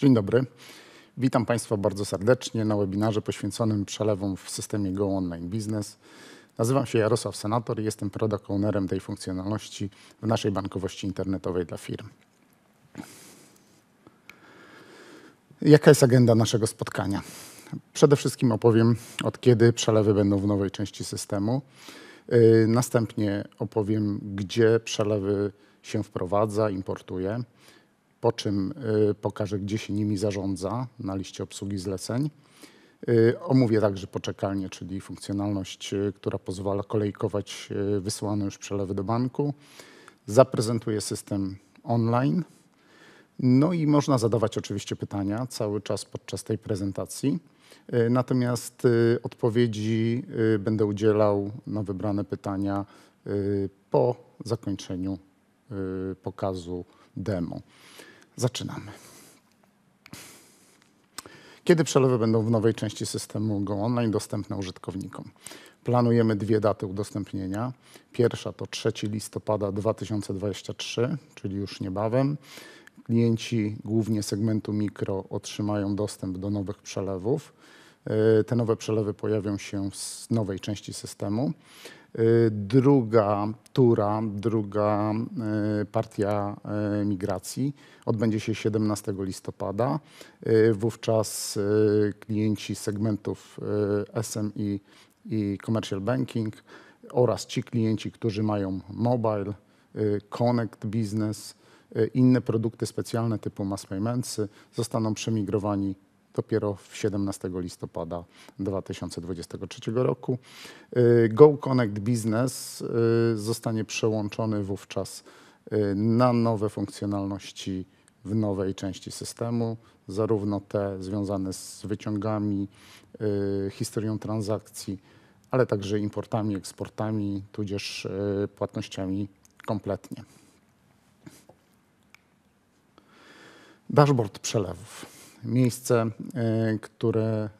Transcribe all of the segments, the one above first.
Dzień dobry. Witam Państwa bardzo serdecznie na webinarze poświęconym przelewom w systemie Go Online Business. Nazywam się Jarosław Senator i jestem product ownerem tej funkcjonalności w naszej bankowości internetowej dla firm. Jaka jest agenda naszego spotkania? Przede wszystkim opowiem, od kiedy przelewy będą w nowej części systemu. Yy, następnie opowiem, gdzie przelewy się wprowadza, importuje po czym y, pokażę, gdzie się nimi zarządza na liście obsługi zleceń. Y, omówię także poczekalnię, czyli funkcjonalność, y, która pozwala kolejkować wysyłane już przelewy do banku. Zaprezentuję system online. No i można zadawać oczywiście pytania cały czas podczas tej prezentacji. Natomiast odpowiedzi będę udzielał na wybrane pytania po zakończeniu pokazu demo. Zaczynamy. Kiedy przelewy będą w nowej części systemu Go Online dostępne użytkownikom? Planujemy dwie daty udostępnienia. Pierwsza to 3 listopada 2023, czyli już niebawem. Klienci głównie segmentu mikro otrzymają dostęp do nowych przelewów. Yy, te nowe przelewy pojawią się z nowej części systemu. Y, druga tura, druga y, partia y, migracji odbędzie się 17 listopada. Wówczas klienci segmentów SMI i Commercial Banking oraz ci klienci, którzy mają mobile, Connect Business, inne produkty specjalne typu mass payments zostaną przemigrowani dopiero w 17 listopada 2023 roku. Y, Go Connect Business y, zostanie przełączony wówczas y, na nowe funkcjonalności w nowej części systemu, zarówno te związane z wyciągami, historią transakcji, ale także importami, eksportami, tudzież płatnościami kompletnie. Dashboard przelewów miejsce, e, które e,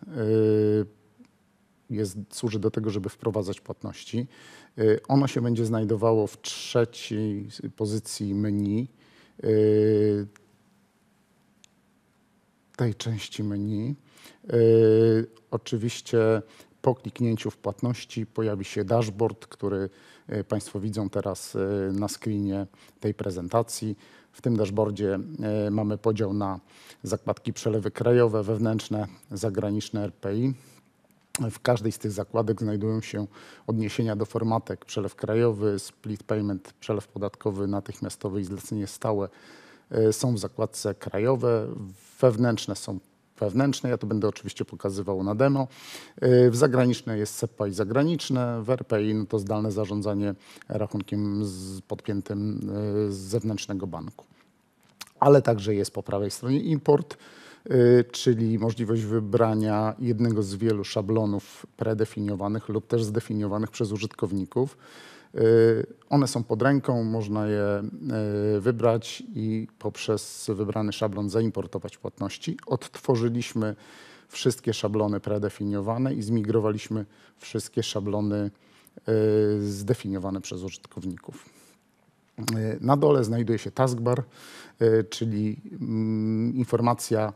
jest, służy do tego, żeby wprowadzać płatności. E, ono się będzie znajdowało w trzeciej pozycji menu. Tej części menu. Oczywiście po kliknięciu w płatności pojawi się dashboard, który Państwo widzą teraz na screenie tej prezentacji. W tym dashboardzie e, mamy podział na zakładki przelewy krajowe, wewnętrzne, zagraniczne RPI. W każdej z tych zakładek znajdują się odniesienia do formatek przelew krajowy, split payment, przelew podatkowy natychmiastowy i zlecenie stałe. E, są w zakładce krajowe, wewnętrzne są wewnętrzne. Ja to będę oczywiście pokazywał na demo. Y, w zagraniczne jest SEPA i zagraniczne, w RPI no to zdalne zarządzanie rachunkiem z podpiętym y, z zewnętrznego banku. Ale także jest po prawej stronie import, y, czyli możliwość wybrania jednego z wielu szablonów predefiniowanych lub też zdefiniowanych przez użytkowników. Y, one są pod ręką, można je y, wybrać i poprzez wybrany szablon zaimportować płatności. Odtworzyliśmy wszystkie szablony predefiniowane i zmigrowaliśmy wszystkie szablony y, zdefiniowane przez użytkowników. Na dole znajduje się taskbar, czyli mm, informacja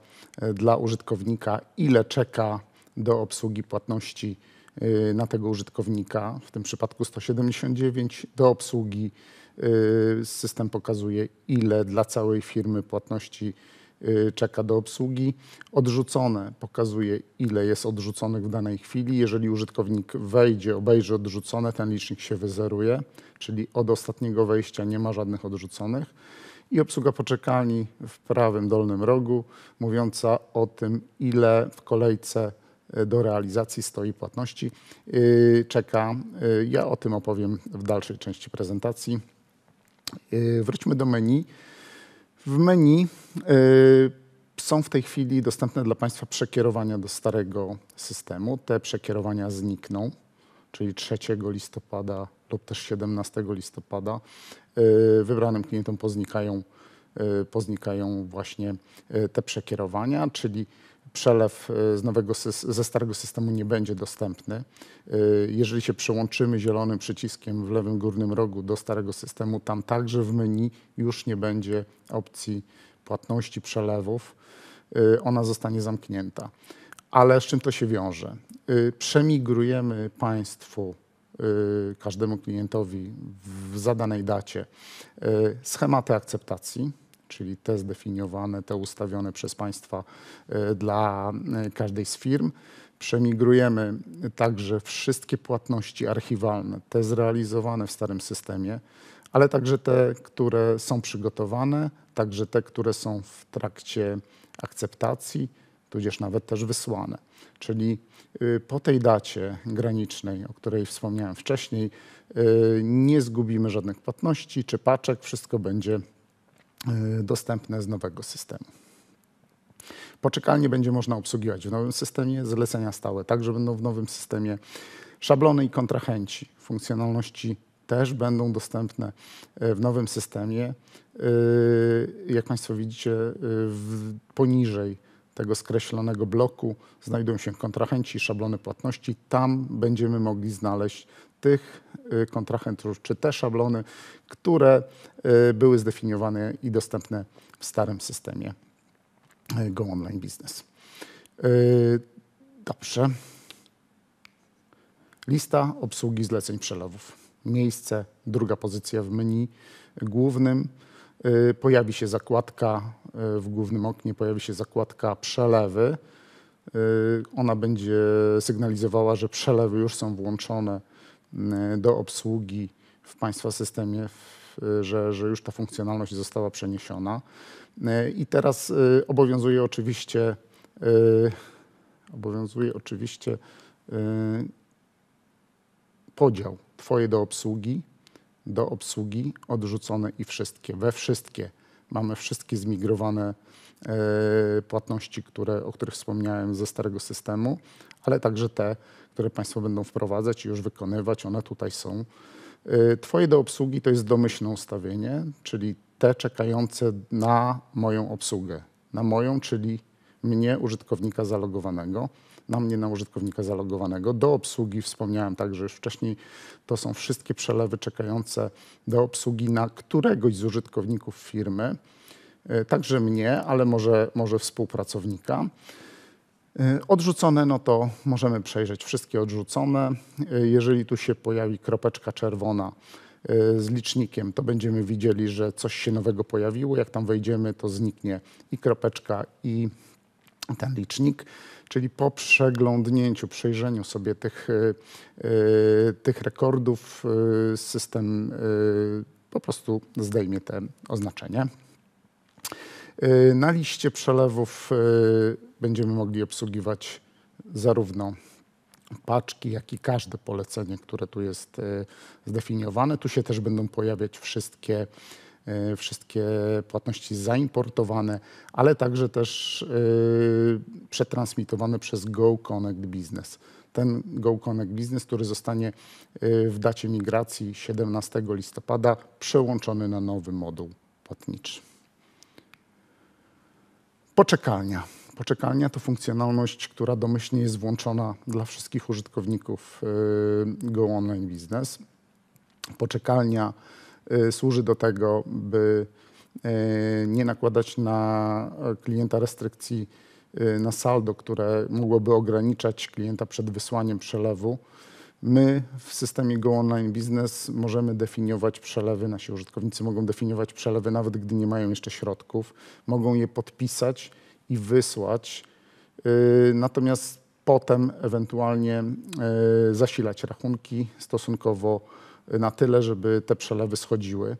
dla użytkownika, ile czeka do obsługi płatności Y, na tego użytkownika, w tym przypadku 179, do obsługi y, system pokazuje, ile dla całej firmy płatności y, czeka do obsługi. Odrzucone pokazuje, ile jest odrzuconych w danej chwili. Jeżeli użytkownik wejdzie, obejrzy odrzucone, ten licznik się wyzeruje, czyli od ostatniego wejścia nie ma żadnych odrzuconych. I obsługa poczekalni w prawym dolnym rogu, mówiąca o tym, ile w kolejce do realizacji stoi płatności, y, czeka. Y, ja o tym opowiem w dalszej części prezentacji. Y, wróćmy do menu. W menu są w tej chwili dostępne dla Państwa przekierowania do starego systemu. Te przekierowania znikną, czyli 3 listopada lub też 17 listopada. Wybranym klientom poznikają, poznikają właśnie te przekierowania, czyli przelew y, z nowego, ze starego systemu nie będzie dostępny. Y, jeżeli się przełączymy zielonym przyciskiem w lewym górnym rogu do starego systemu, tam także w menu już nie będzie opcji płatności przelewów. Y, ona zostanie zamknięta. Ale z czym to się wiąże? Przemigrujemy Państwu każdemu klientowi w zadanej dacie schematy akceptacji czyli te zdefiniowane, te ustawione przez państwa e, dla e, każdej z firm. Przemigrujemy także wszystkie płatności archiwalne, te zrealizowane w starym systemie, ale także te, które są przygotowane, także te, które są w trakcie akceptacji, tudzież nawet też wysłane. Czyli y, po tej dacie granicznej, o której wspomniałem wcześniej, y, nie zgubimy żadnych płatności czy paczek, wszystko będzie Y, dostępne z nowego systemu. Poczekalnie będzie można obsługiwać w nowym systemie zlecenia stałe, także będą w nowym systemie szablony i kontrahenci. Funkcjonalności też będą dostępne y, w nowym systemie. Y, jak Państwo widzicie, poniżej tego skreślonego bloku znajdują się kontrahenci, i szablony płatności. Tam będziemy mogli znaleźć tych Y, kontrahentów, czy te szablony, które y, były zdefiniowane i dostępne w starym systemie y, Go Online Business. Dobrze. Lista obsługi zleceń przelewów. Miejsce, druga pozycja w menu głównym. Pojawi się zakładka w głównym oknie, pojawi się zakładka przelewy. Ona będzie sygnalizowała, że przelewy już są włączone E, do obsługi w Państwa systemie, że, że już ta funkcjonalność została przeniesiona. E, I teraz e, obowiązuje oczywiście, obowiązuje oczywiście podział Twoje do obsługi, do obsługi odrzucone i wszystkie. We wszystkie mamy wszystkie zmigrowane płatności, które, o których wspomniałem ze starego systemu, ale także te, które Państwo będą wprowadzać i już wykonywać, one tutaj są. Y, twoje do obsługi to jest domyślne ustawienie, czyli te czekające na moją obsługę. Na moją, czyli mnie, użytkownika zalogowanego, na mnie, na użytkownika zalogowanego. Do obsługi wspomniałem także już wcześniej, to są wszystkie przelewy czekające do obsługi na któregoś z użytkowników firmy, y, także mnie, ale może, może współpracownika. Y, odrzucone, no to możemy przejrzeć wszystkie odrzucone. Y, jeżeli tu się pojawi kropeczka czerwona y, z licznikiem, to będziemy widzieli, że coś się nowego pojawiło. Jak tam wejdziemy, to zniknie i kropeczka, i ten licznik. Czyli po przeglądnięciu, przejrzeniu sobie tych, tych rekordów, system po prostu zdejmie te oznaczenie. E, na liście przelewów e, będziemy mogli obsługiwać zarówno paczki, jak i każde polecenie, które tu jest e, zdefiniowane. Tu się też będą pojawiać wszystkie, wszystkie płatności zaimportowane, ale także też przetransmitowane przez Go Connect Business. Ten Go Connect Business, który zostanie w dacie migracji 17 listopada przełączony na nowy moduł płatniczy. Poczekalnia. Poczekalnia to funkcjonalność, która domyślnie jest włączona dla wszystkich użytkowników y, Go Online Business. Poczekalnia y, służy do tego, by y, nie nakładać na klienta restrykcji na saldo, które mogłoby ograniczać klienta przed wysłaniem przelewu. My w systemie Go Online Business możemy definiować przelewy, nasi użytkownicy mogą definiować przelewy, nawet gdy nie mają jeszcze środków, mogą je podpisać i wysłać. Yy, natomiast potem ewentualnie yy, zasilać rachunki stosunkowo yy, na tyle, żeby te przelewy schodziły.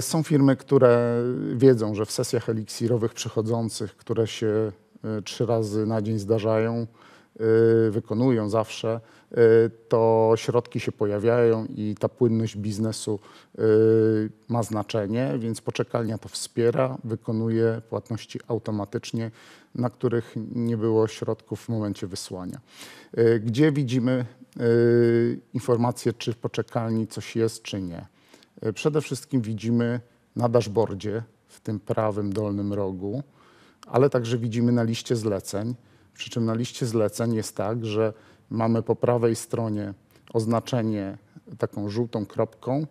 Są firmy, które wiedzą, że w sesjach eliksirowych przychodzących, które się trzy razy na dzień zdarzają, Y, wykonują zawsze, y, to środki się pojawiają i ta płynność biznesu y, ma znaczenie, więc poczekalnia to wspiera, wykonuje płatności automatycznie, na których nie było środków w momencie wysłania. Gdzie widzimy informację, czy w poczekalni coś jest, czy nie? Przede wszystkim widzimy na dashboardzie, w tym prawym dolnym rogu, ale także widzimy na liście zleceń przy czym na liście zleceń jest tak, że mamy po prawej stronie oznaczenie taką żółtą kropką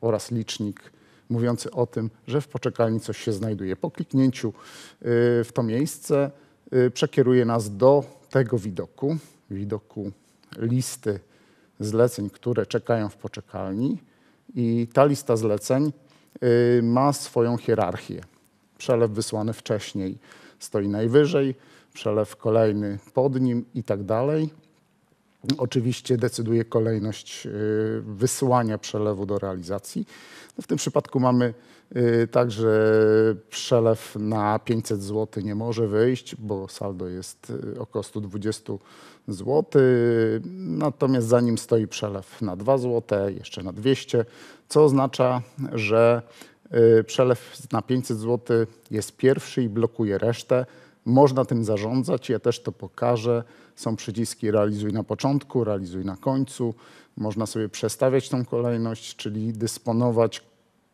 oraz licznik mówiący o tym, że w poczekalni coś się znajduje. Po kliknięciu y, w to miejsce y, przekieruje nas do tego widoku, widoku listy zleceń, które czekają w poczekalni i ta lista zleceń y, ma swoją hierarchię. Przelew wysłany wcześniej stoi najwyżej, przelew kolejny pod nim i tak dalej. Oczywiście decyduje kolejność y, wysyłania przelewu do realizacji. No w tym przypadku mamy y, tak, że przelew na 500 zł nie może wyjść, bo saldo jest y, około 120 zł. Natomiast za nim stoi przelew na 2 zł, jeszcze na 200, co oznacza, że przelew na 500 zł jest pierwszy i blokuje resztę można tym zarządzać, ja też to pokażę. Są przyciski realizuj na początku, realizuj na końcu. Można sobie przestawiać tą kolejność, czyli dysponować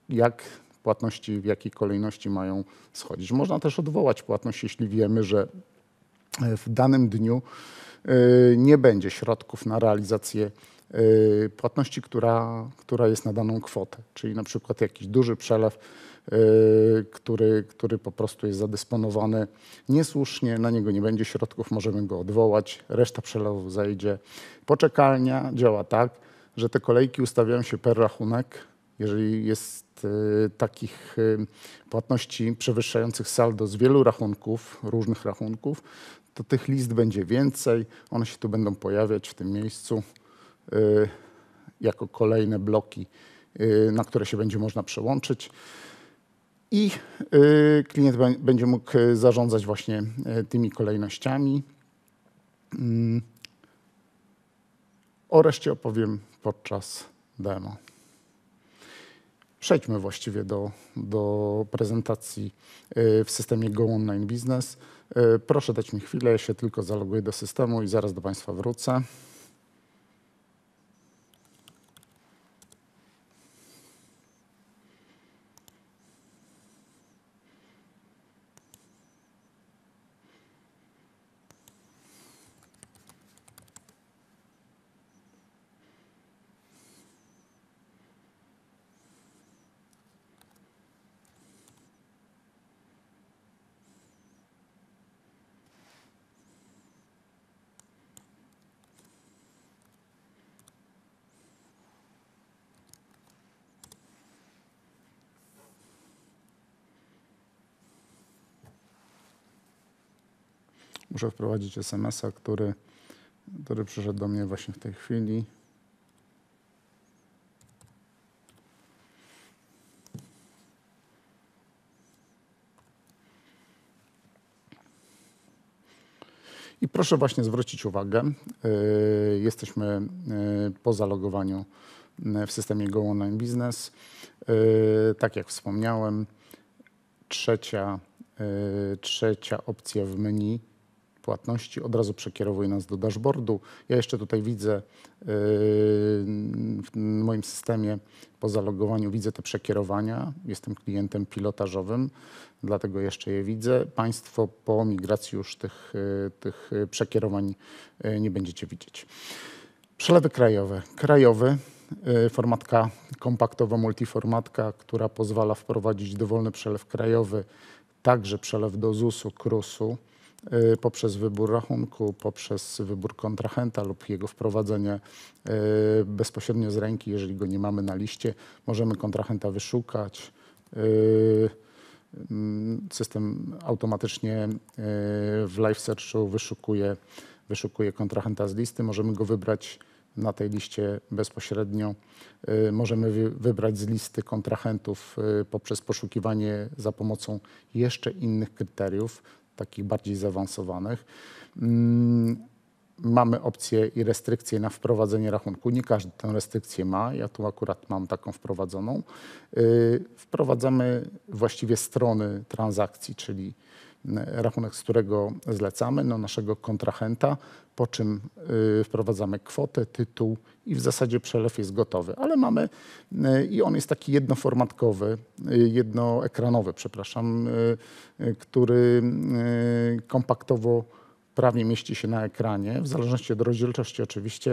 jak płatności w jakiej kolejności mają schodzić. Można też odwołać płatność, jeśli wiemy, że e, w danym dniu e, nie będzie środków na realizację e, płatności, która, która jest na daną kwotę, czyli na przykład jakiś duży przelew Y, który, który po prostu jest zadysponowany niesłusznie, na niego nie będzie środków, możemy go odwołać, reszta przelewu zajdzie. Poczekalnia działa tak, że te kolejki ustawiają się per rachunek, jeżeli jest y, takich y, płatności przewyższających saldo z wielu rachunków, różnych rachunków, to tych list będzie więcej, one się tu będą pojawiać w tym miejscu jako kolejne bloki, na które się będzie można przełączyć i y, klient będzie mógł y, zarządzać właśnie y, tymi kolejnościami. Mm. O reszcie opowiem podczas demo. Przejdźmy właściwie do, do prezentacji w systemie Go Online Business. Proszę dać mi chwilę, ja się tylko zaloguję do systemu i zaraz do Państwa wrócę. muszę wprowadzić SMS-a, który, który przyszedł do mnie właśnie w tej chwili. I proszę właśnie zwrócić uwagę, yy, jesteśmy yy, po zalogowaniu y, w systemie Go Online Business. Yy, tak jak wspomniałem, trzecia, y, trzecia opcja w menu płatności, od razu przekierowuje nas do dashboardu. Ja jeszcze tutaj widzę y, w moim systemie po zalogowaniu widzę te przekierowania. Jestem klientem pilotażowym, dlatego jeszcze je widzę. Państwo po migracji już tych, y, tych y, przekierowań nie będziecie widzieć. Przelewy krajowe. Krajowy formatka kompaktowa, multiformatka, która pozwala wprowadzić dowolny przelew krajowy, także przelew do ZUS-u, KRUS-u Y, poprzez wybór rachunku, poprzez wybór kontrahenta lub jego wprowadzenie y, bezpośrednio z ręki, jeżeli go nie mamy na liście, możemy kontrahenta wyszukać. Y, mm, system automatycznie w Live Searchu wyszukuje, wyszukuje kontrahenta z listy. Możemy go wybrać na tej liście bezpośrednio. Możemy wybrać z listy kontrahentów poprzez poszukiwanie za pomocą jeszcze innych kryteriów, takich bardziej zaawansowanych. Mm, mamy opcje i restrykcje na wprowadzenie rachunku. Nie każdy tę restrykcję ma. Ja tu akurat mam taką wprowadzoną. Y, wprowadzamy właściwie strony transakcji, czyli rachunek, z którego zlecamy no naszego kontrahenta, po czym y, wprowadzamy kwotę, tytuł i w zasadzie przelew jest gotowy. Ale mamy y, i on jest taki jednoformatkowy, y, jednoekranowy, przepraszam, który kompaktowo prawie mieści się na ekranie. W zależności od rozdzielczości oczywiście,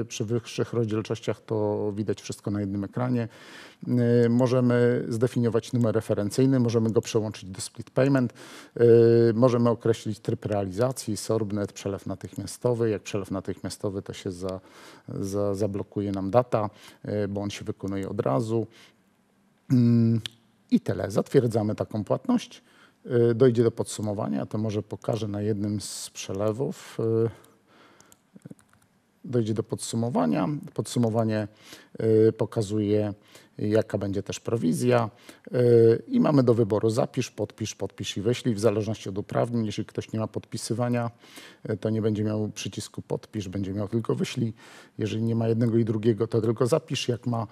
y, przy wyższych rozdzielczościach to widać wszystko na jednym ekranie. Y, możemy zdefiniować numer referencyjny, możemy go przełączyć do split payment, y, możemy określić tryb realizacji, sorbnet, przelew natychmiastowy. Jak przelew natychmiastowy to się za, za, zablokuje nam data, bo on się wykonuje od razu. Mm, I tyle. Zatwierdzamy taką płatność. Y, dojdzie do podsumowania, to może pokażę na jednym z przelewów. Y, dojdzie do podsumowania. Podsumowanie y, pokazuje jaka będzie też prowizja y, i mamy do wyboru zapisz, podpisz, podpisz i wyślij w zależności od uprawnień. Jeśli ktoś nie ma podpisywania, y, to nie będzie miał przycisku podpisz, będzie miał tylko wyślij. Jeżeli nie ma jednego i drugiego, to tylko zapisz. Jak ma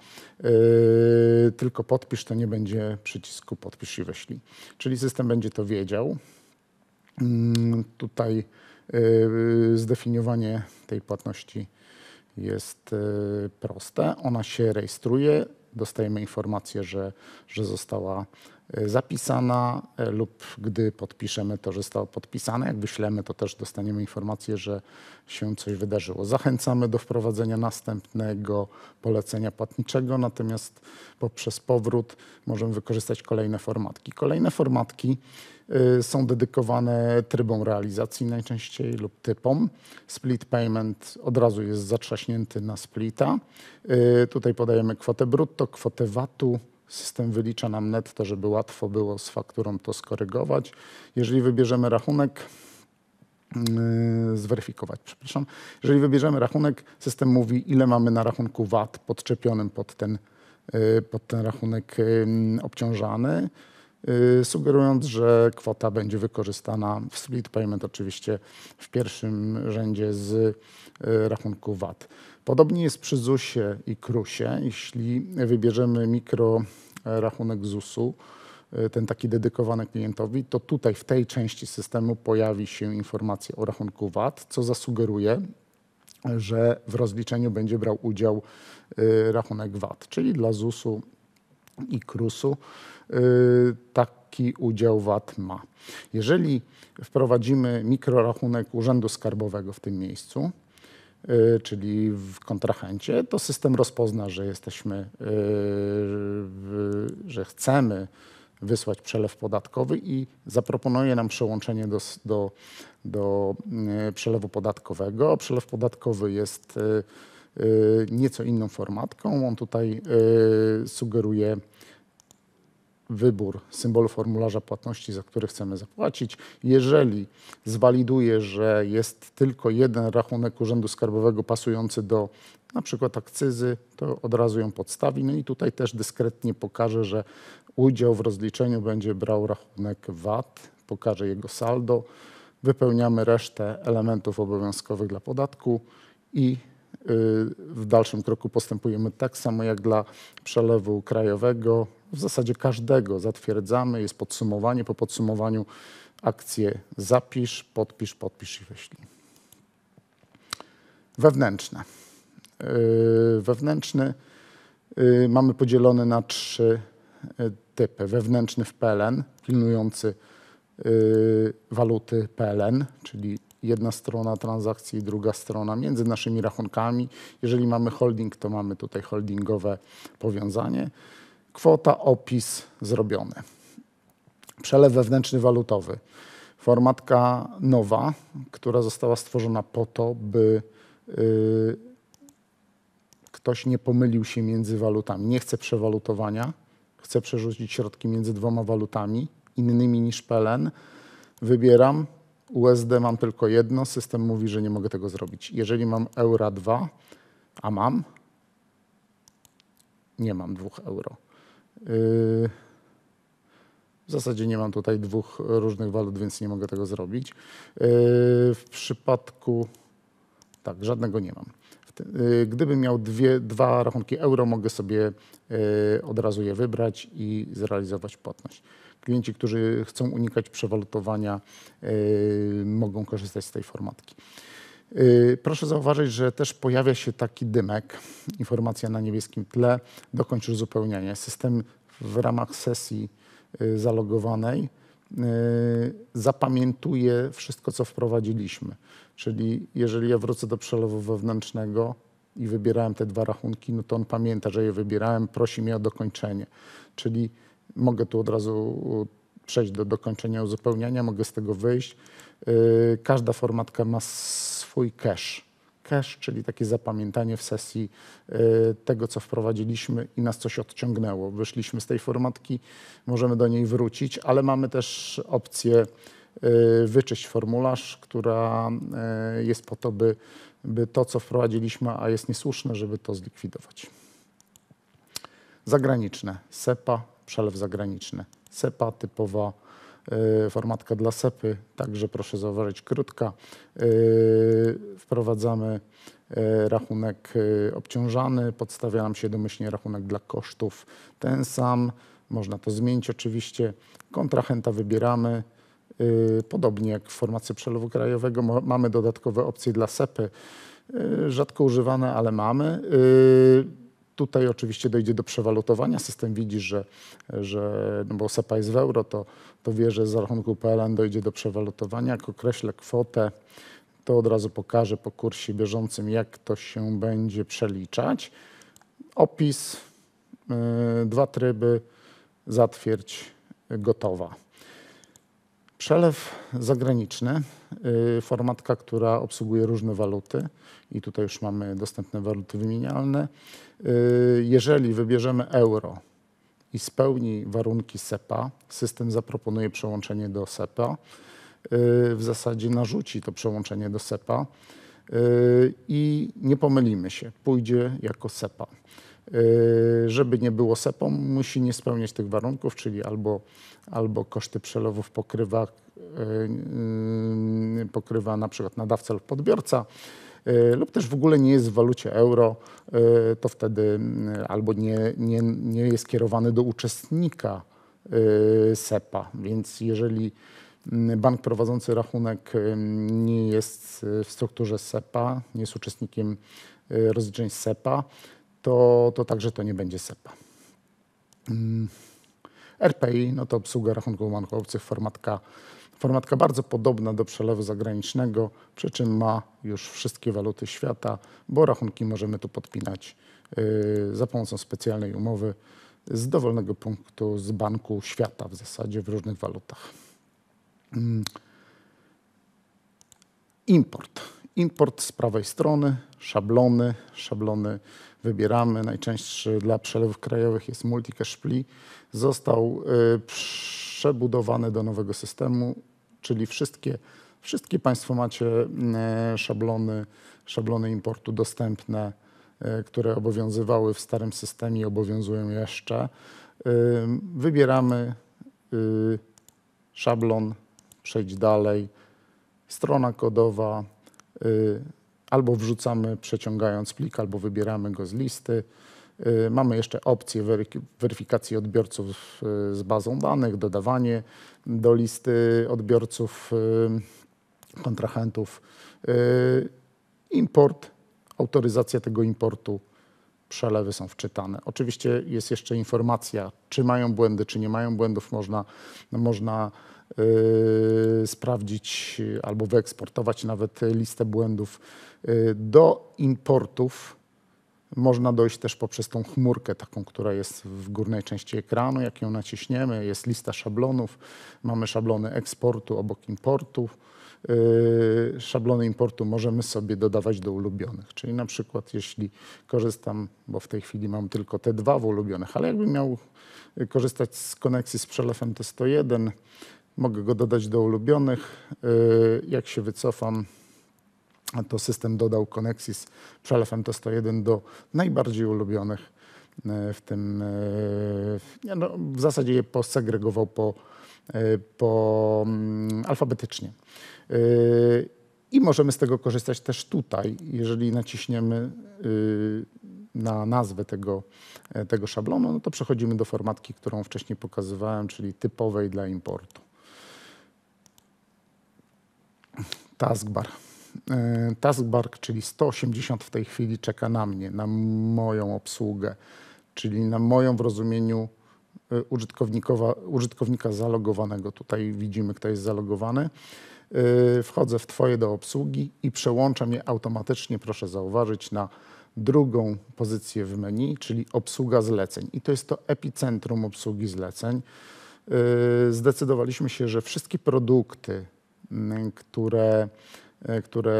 y, tylko podpisz, to nie będzie przycisku podpisz i wyślij. Czyli system będzie to wiedział. Mm, tutaj zdefiniowanie tej płatności jest proste. Ona się rejestruje, dostajemy informację, że, że została E, zapisana e, lub gdy podpiszemy to, że zostało podpisane. Jak wyślemy, to też dostaniemy informację, że się coś wydarzyło. Zachęcamy do wprowadzenia następnego polecenia płatniczego, natomiast poprzez powrót możemy wykorzystać kolejne formatki. Kolejne formatki y, są dedykowane trybom realizacji najczęściej lub typom. Split payment od razu jest zatrzaśnięty na splita. Y, tutaj podajemy kwotę brutto, kwotę VAT-u, System wylicza nam netto, żeby łatwo było z fakturą to skorygować. Jeżeli wybierzemy rachunek, mm, zweryfikować, przepraszam. Jeżeli wybierzemy rachunek, system mówi, ile mamy na rachunku VAT podczepionym pod ten, y, pod ten rachunek obciążany, y, sugerując, że kwota będzie wykorzystana w split payment oczywiście w pierwszym rzędzie z y, rachunku VAT. Podobnie jest przy ZUSie i KRUSie. Jeśli wybierzemy mikrorachunek ZUS-u, e, ten taki dedykowany klientowi, to tutaj w tej części systemu pojawi się informacja o rachunku VAT, co zasugeruje, że w rozliczeniu będzie brał udział e, rachunek VAT, czyli dla ZUS-u i KRUS-u e, taki udział VAT ma. Jeżeli wprowadzimy mikrorachunek Urzędu Skarbowego w tym miejscu, Y, czyli w kontrahencie, to system rozpozna, że jesteśmy, y, że chcemy wysłać przelew podatkowy i zaproponuje nam przełączenie do, do, do y, przelewu podatkowego. Przelew podatkowy jest nieco inną formatką. On tutaj sugeruje wybór symbolu formularza płatności, za który chcemy zapłacić. Jeżeli zwaliduje, że jest tylko jeden rachunek Urzędu Skarbowego pasujący do na przykład akcyzy, to od razu ją podstawi. No i tutaj też dyskretnie pokaże, że udział w rozliczeniu będzie brał rachunek VAT, pokaże jego saldo. Wypełniamy resztę elementów obowiązkowych dla podatku i y, w dalszym kroku postępujemy tak samo jak dla przelewu krajowego w zasadzie każdego zatwierdzamy, jest podsumowanie po podsumowaniu akcję zapisz, podpisz, podpisz i wyślij. Wewnętrzne. Yy, wewnętrzny yy, mamy podzielony na trzy yy, typy. Wewnętrzny w PLN, pilnujący waluty PLN, czyli jedna strona transakcji i druga strona między naszymi rachunkami. Jeżeli mamy holding, to mamy tutaj holdingowe powiązanie. Kwota, opis zrobiony. Przelew wewnętrzny walutowy. Formatka nowa, która została stworzona po to, by yy, ktoś nie pomylił się między walutami. Nie chce przewalutowania, chce przerzucić środki między dwoma walutami, innymi niż PLN. Wybieram USD mam tylko jedno, system mówi, że nie mogę tego zrobić. Jeżeli mam euro 2, a mam, nie mam dwóch euro. Yy, w zasadzie nie mam tutaj dwóch różnych walut, więc nie mogę tego zrobić. Yy, w przypadku... Tak, żadnego nie mam. Yy, Gdybym miał dwie, dwa rachunki euro, mogę sobie od razu je wybrać i zrealizować płatność. Klienci, którzy chcą unikać przewalutowania, mogą korzystać z tej formatki. Y, proszę zauważyć, że też pojawia się taki dymek, informacja na niebieskim tle, dokończ końca uzupełnianie. System w ramach sesji y, zalogowanej y, zapamiętuje wszystko, co wprowadziliśmy. Czyli jeżeli ja wrócę do przelewu wewnętrznego i wybierałem te dwa rachunki, no to on pamięta, że je wybierałem, prosi mnie o dokończenie. Czyli mogę tu od razu przejść do dokończenia uzupełniania, mogę z tego wyjść. Y, każda formatka ma swój cache. Cache, czyli takie zapamiętanie w sesji y, tego, co wprowadziliśmy i nas coś odciągnęło. Wyszliśmy z tej formatki, możemy do niej wrócić, ale mamy też opcję y, wyczyść formularz, która jest po to, by, by to, co wprowadziliśmy, a jest niesłuszne, żeby to zlikwidować. Zagraniczne. SEPA, przelew zagraniczny. SEPA typowa Y, formatka dla sepy, także proszę zauważyć krótka. Y, wprowadzamy y, rachunek obciążany, podstawia nam się domyślnie rachunek dla kosztów ten sam, można to zmienić oczywiście, kontrahenta wybieramy, Podobnie jak w formacji przelewu krajowego mamy dodatkowe opcje dla SEPy, rzadko używane, ale mamy. Tutaj oczywiście dojdzie do przewalutowania. System widzi, że, że no bo SEPA jest w euro, to, to wie, że z rachunku PLN dojdzie do przewalutowania. Jak określę kwotę, to od razu pokażę po kursie bieżącym, jak to się będzie przeliczać. Opis, yy, dwa tryby, zatwierdź, gotowa. Przelew zagraniczny, y, formatka, która obsługuje różne waluty i tutaj już mamy dostępne waluty wymienialne. Y, jeżeli wybierzemy euro i spełni warunki SEPA, system zaproponuje przełączenie do SEPA, y, w zasadzie narzuci to przełączenie do SEPA i nie pomylimy się, pójdzie jako SEPA. Y, żeby nie było SEPO, musi nie spełniać tych warunków, czyli albo, albo koszty przelewów pokrywa, y, y, pokrywa na przykład nadawca lub podbiorca, lub też w ogóle nie jest w walucie euro, to wtedy albo nie, nie, nie jest kierowany do uczestnika SEPA. Więc jeżeli bank prowadzący rachunek nie jest w strukturze SEPA, nie jest uczestnikiem rozliczeń SEPA, to, to także to nie będzie SEPA. Mm. RPI no to obsługa rachunków banków formatka, formatka bardzo podobna do przelewu zagranicznego, przy czym ma już wszystkie waluty świata, bo rachunki możemy tu podpinać y, za pomocą specjalnej umowy z dowolnego punktu z banku świata w zasadzie w różnych walutach. Mm. Import. Import z prawej strony, szablony, szablony wybieramy. Najczęstszy dla przelewów krajowych jest Multicash Pli. Został y, przebudowany do nowego systemu, czyli wszystkie, wszystkie Państwo macie y, szablony, szablony importu dostępne, y, które obowiązywały w starym systemie i obowiązują jeszcze. Wybieramy szablon, przejdź dalej, strona kodowa, albo wrzucamy przeciągając plik, albo wybieramy go z listy. Y, mamy jeszcze opcję weryfikacji odbiorców y, z bazą danych, dodawanie do listy odbiorców y, kontrahentów, import, autoryzacja tego importu, przelewy są wczytane. Oczywiście jest jeszcze informacja, czy mają błędy, czy nie mają błędów, można, można Y, sprawdzić albo wyeksportować nawet listę błędów. Y, do importów można dojść też poprzez tą chmurkę, taką, która jest w górnej części ekranu. Jak ją naciśniemy, jest lista szablonów. Mamy szablony eksportu obok importu. Y, szablony importu możemy sobie dodawać do ulubionych. Czyli na przykład jeśli korzystam, bo w tej chwili mam tylko te dwa w ulubionych, ale jakbym miał korzystać z koneksji z przelewem, t 101, Mogę go dodać do ulubionych. Y, jak się wycofam, to system dodał Konexis z przelewem to 101 do najbardziej ulubionych y, w tym, y, no, w zasadzie je posegregował po, po mm, alfabetycznie. I możemy z tego korzystać też tutaj, jeżeli naciśniemy na nazwę tego, tego szablonu, no to przechodzimy do formatki, którą wcześniej pokazywałem, czyli typowej dla importu. Taskbar. E, Taskbar, czyli 180 w tej chwili czeka na mnie, na moją obsługę, czyli na moją w rozumieniu e, użytkownika zalogowanego. Tutaj widzimy, kto jest zalogowany. E, wchodzę w Twoje do obsługi i przełączam je automatycznie, proszę zauważyć, na drugą pozycję w menu, czyli obsługa zleceń. I to jest to epicentrum obsługi zleceń. Zdecydowaliśmy się, że wszystkie produkty, które e, które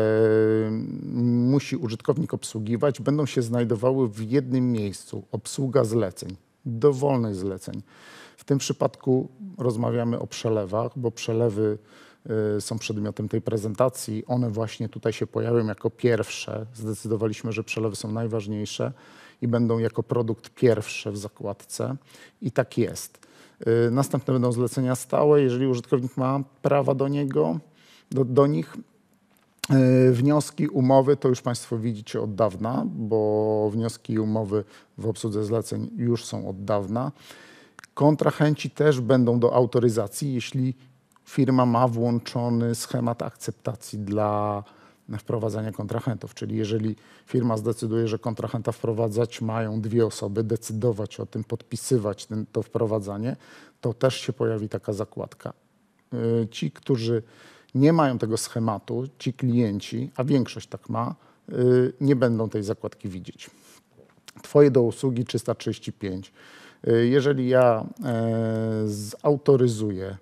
musi użytkownik obsługiwać, będą się znajdowały w jednym miejscu. Obsługa zleceń, dowolnych zleceń. W tym przypadku rozmawiamy o przelewach, bo przelewy e, są przedmiotem tej prezentacji. One właśnie tutaj się pojawią jako pierwsze. Zdecydowaliśmy, że przelewy są najważniejsze i będą jako produkt pierwszy w zakładce i tak jest. Y, następne będą zlecenia stałe, jeżeli użytkownik ma prawa do niego, do, do nich. Y, wnioski, umowy to już Państwo widzicie od dawna, bo wnioski i umowy w obsłudze zleceń już są od dawna. Kontrahenci też będą do autoryzacji, jeśli firma ma włączony schemat akceptacji dla wprowadzania kontrahentów. Czyli jeżeli firma zdecyduje, że kontrahenta wprowadzać mają dwie osoby, decydować o tym, podpisywać ten, to wprowadzanie, to też się pojawi taka zakładka. Y, ci, którzy nie mają tego schematu, ci klienci, a większość tak ma, y, nie będą tej zakładki widzieć. Twoje do usługi 335. Y, jeżeli ja e, zautoryzuję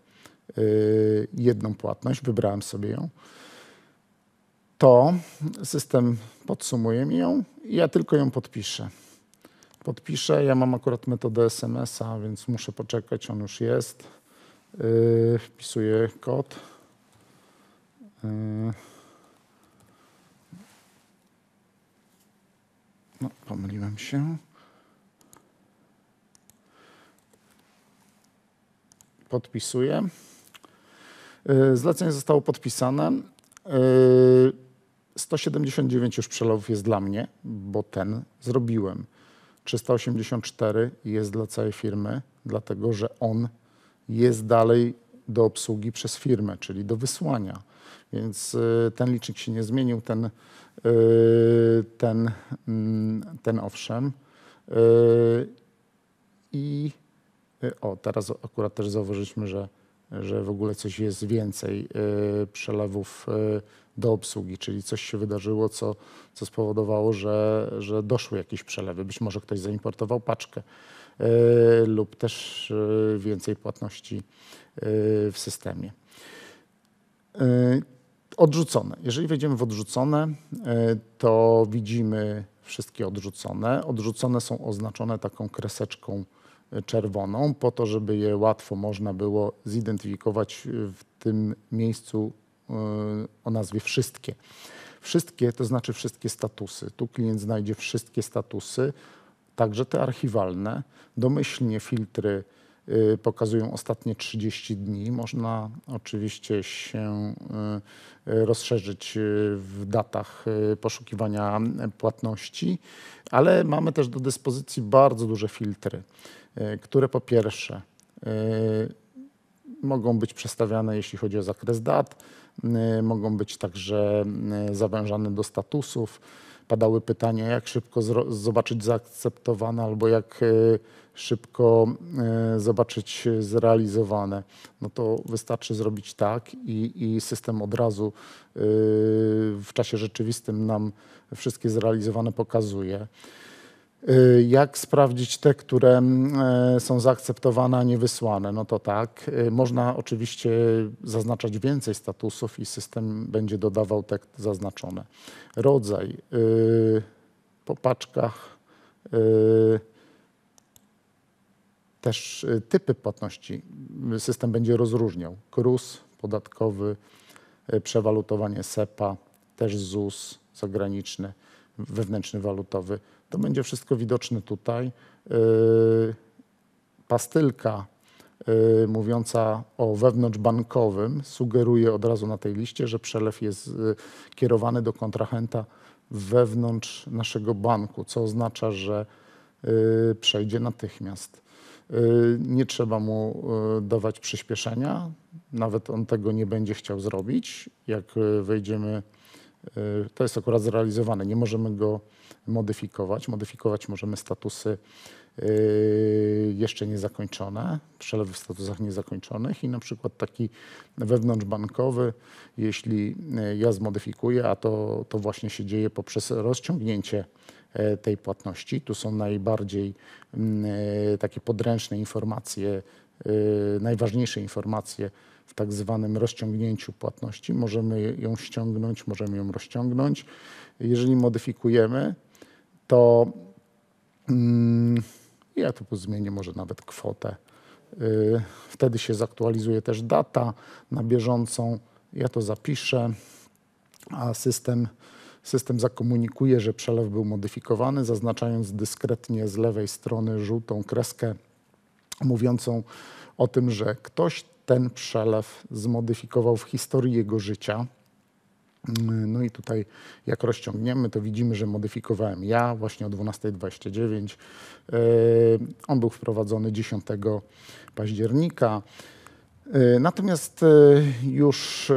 jedną płatność, wybrałem sobie ją, to system podsumuje mi ją i ja tylko ją podpiszę. Podpiszę, ja mam akurat metodę SMS-a, więc muszę poczekać, on już jest. Yy, wpisuję kod. Yy. No, pomyliłem się. Podpisuję. Y, zlecenie zostało podpisane. Y, 179 już przelewów jest dla mnie, bo ten zrobiłem. 384 jest dla całej firmy, dlatego że on jest dalej do obsługi przez firmę, czyli do wysłania. Więc y, ten licznik się nie zmienił, ten, y, ten, mm, ten owszem. Y, I o, teraz akurat też zauważyliśmy, że że w ogóle coś jest więcej e, przelewów e, do obsługi, czyli coś się wydarzyło, co, co spowodowało, że, że doszły jakieś przelewy. Być może ktoś zaimportował paczkę e, lub też więcej płatności w systemie. Odrzucone. Jeżeli wejdziemy w odrzucone, to widzimy wszystkie odrzucone. Odrzucone są oznaczone taką kreseczką czerwoną, po to, żeby je łatwo można było zidentyfikować w tym miejscu e, o nazwie wszystkie. Wszystkie, to znaczy wszystkie statusy. Tu klient znajdzie wszystkie statusy, także te archiwalne. Domyślnie filtry e, pokazują ostatnie 30 dni. Można oczywiście się e, rozszerzyć w datach poszukiwania płatności, ale mamy też do dyspozycji bardzo duże filtry. E, które po pierwsze e, mogą być przestawiane, jeśli chodzi o zakres dat, e, mogą być także zawężane do statusów. Padały pytania, jak szybko zobaczyć zaakceptowane albo jak szybko zobaczyć zrealizowane. No to wystarczy zrobić tak i, i system od razu w czasie rzeczywistym nam wszystkie zrealizowane pokazuje. Y, jak sprawdzić te, które mm, e, są zaakceptowane, a nie wysłane? No to tak. Y, można oczywiście zaznaczać więcej statusów i system będzie dodawał te zaznaczone. Rodzaj y, po paczkach, też typy płatności system będzie rozróżniał. KRUS, podatkowy, przewalutowanie SEPA, też ZUS zagraniczny, wewnętrzny walutowy. To będzie wszystko widoczne tutaj. Y, pastylka y, mówiąca o wewnątrzbankowym sugeruje od razu na tej liście, że przelew jest y, kierowany do kontrahenta wewnątrz naszego banku, co oznacza, że przejdzie natychmiast. Nie trzeba mu dawać przyspieszenia, nawet on tego nie będzie chciał zrobić. Jak wejdziemy Y, to jest akurat zrealizowane, nie możemy go modyfikować. Modyfikować możemy statusy y, jeszcze niezakończone, przelewy w statusach niezakończonych i na przykład taki wewnątrzbankowy, jeśli y, ja zmodyfikuję, a to, to właśnie się dzieje poprzez rozciągnięcie e, tej płatności. Tu są najbardziej mm, e, takie podręczne informacje, najważniejsze informacje w tak zwanym rozciągnięciu płatności. Możemy ją ściągnąć, możemy ją rozciągnąć. Jeżeli modyfikujemy, to mm, ja tu zmienię może nawet kwotę. Yy, wtedy się zaktualizuje też data na bieżącą. Ja to zapiszę, a system System zakomunikuje, że przelew był modyfikowany, zaznaczając dyskretnie z lewej strony żółtą kreskę mówiącą o tym, że ktoś ten przelew zmodyfikował w historii jego życia. Mm, no i tutaj jak rozciągniemy, to widzimy, że modyfikowałem ja właśnie o 12.29. E, on był wprowadzony 10 października. E, natomiast e, już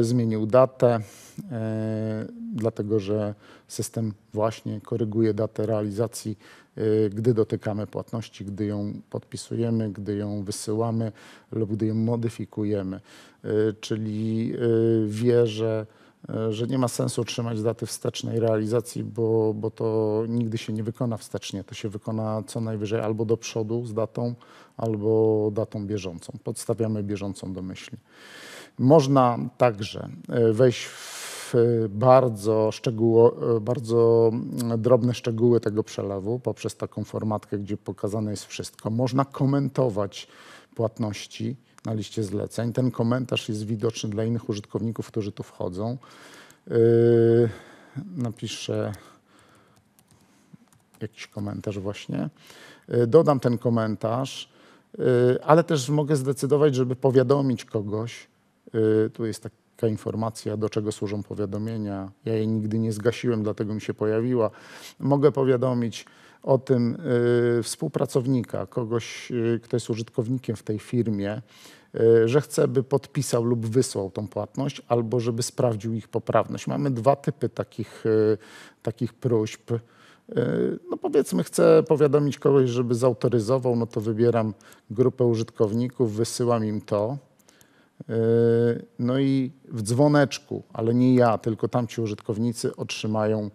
zmienił datę, dlatego że system właśnie koryguje datę realizacji Y, gdy dotykamy płatności, gdy ją podpisujemy, gdy ją wysyłamy lub gdy ją modyfikujemy. Y, czyli y, wie, że że nie ma sensu trzymać daty wstecznej realizacji, bo, bo to nigdy się nie wykona wstecznie. To się wykona co najwyżej albo do przodu z datą, albo datą bieżącą. Podstawiamy bieżącą do myśli. Można także wejść w Y, bardzo, szczegółowe y, bardzo mm, drobne szczegóły tego przelewu poprzez taką formatkę, gdzie pokazane jest wszystko. Można komentować płatności na liście zleceń. Ten komentarz jest widoczny dla innych użytkowników, którzy tu wchodzą. Y, napiszę jakiś komentarz właśnie. dodam ten komentarz, ale też mogę zdecydować, żeby powiadomić kogoś. Tu jest tak ta informacja, do czego służą powiadomienia. Ja jej nigdy nie zgasiłem, dlatego mi się pojawiła. Mogę powiadomić o tym y, współpracownika, kogoś, y, kto jest użytkownikiem w tej firmie, y, że chce, by podpisał lub wysłał tą płatność, albo żeby sprawdził ich poprawność. Mamy dwa typy takich, y, takich próśb. Y, no powiedzmy, chcę powiadomić kogoś, żeby zautoryzował, no to wybieram grupę użytkowników, wysyłam im to Yy, no i w dzwoneczku, ale nie ja, tylko tamci użytkownicy otrzymają,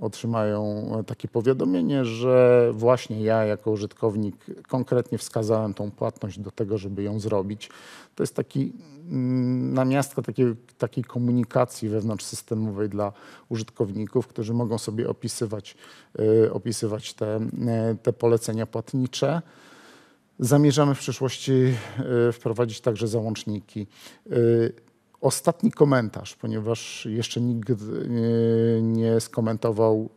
otrzymają takie powiadomienie, że właśnie ja jako użytkownik konkretnie wskazałem tą płatność do tego, żeby ją zrobić. To jest taki mm, namiastka takiej, takiej komunikacji wewnątrzsystemowej dla użytkowników, którzy mogą sobie opisywać, yy, opisywać te, yy, te polecenia płatnicze. Zamierzamy w przyszłości e, wprowadzić także załączniki. E, ostatni komentarz, ponieważ jeszcze nikt e, nie skomentował,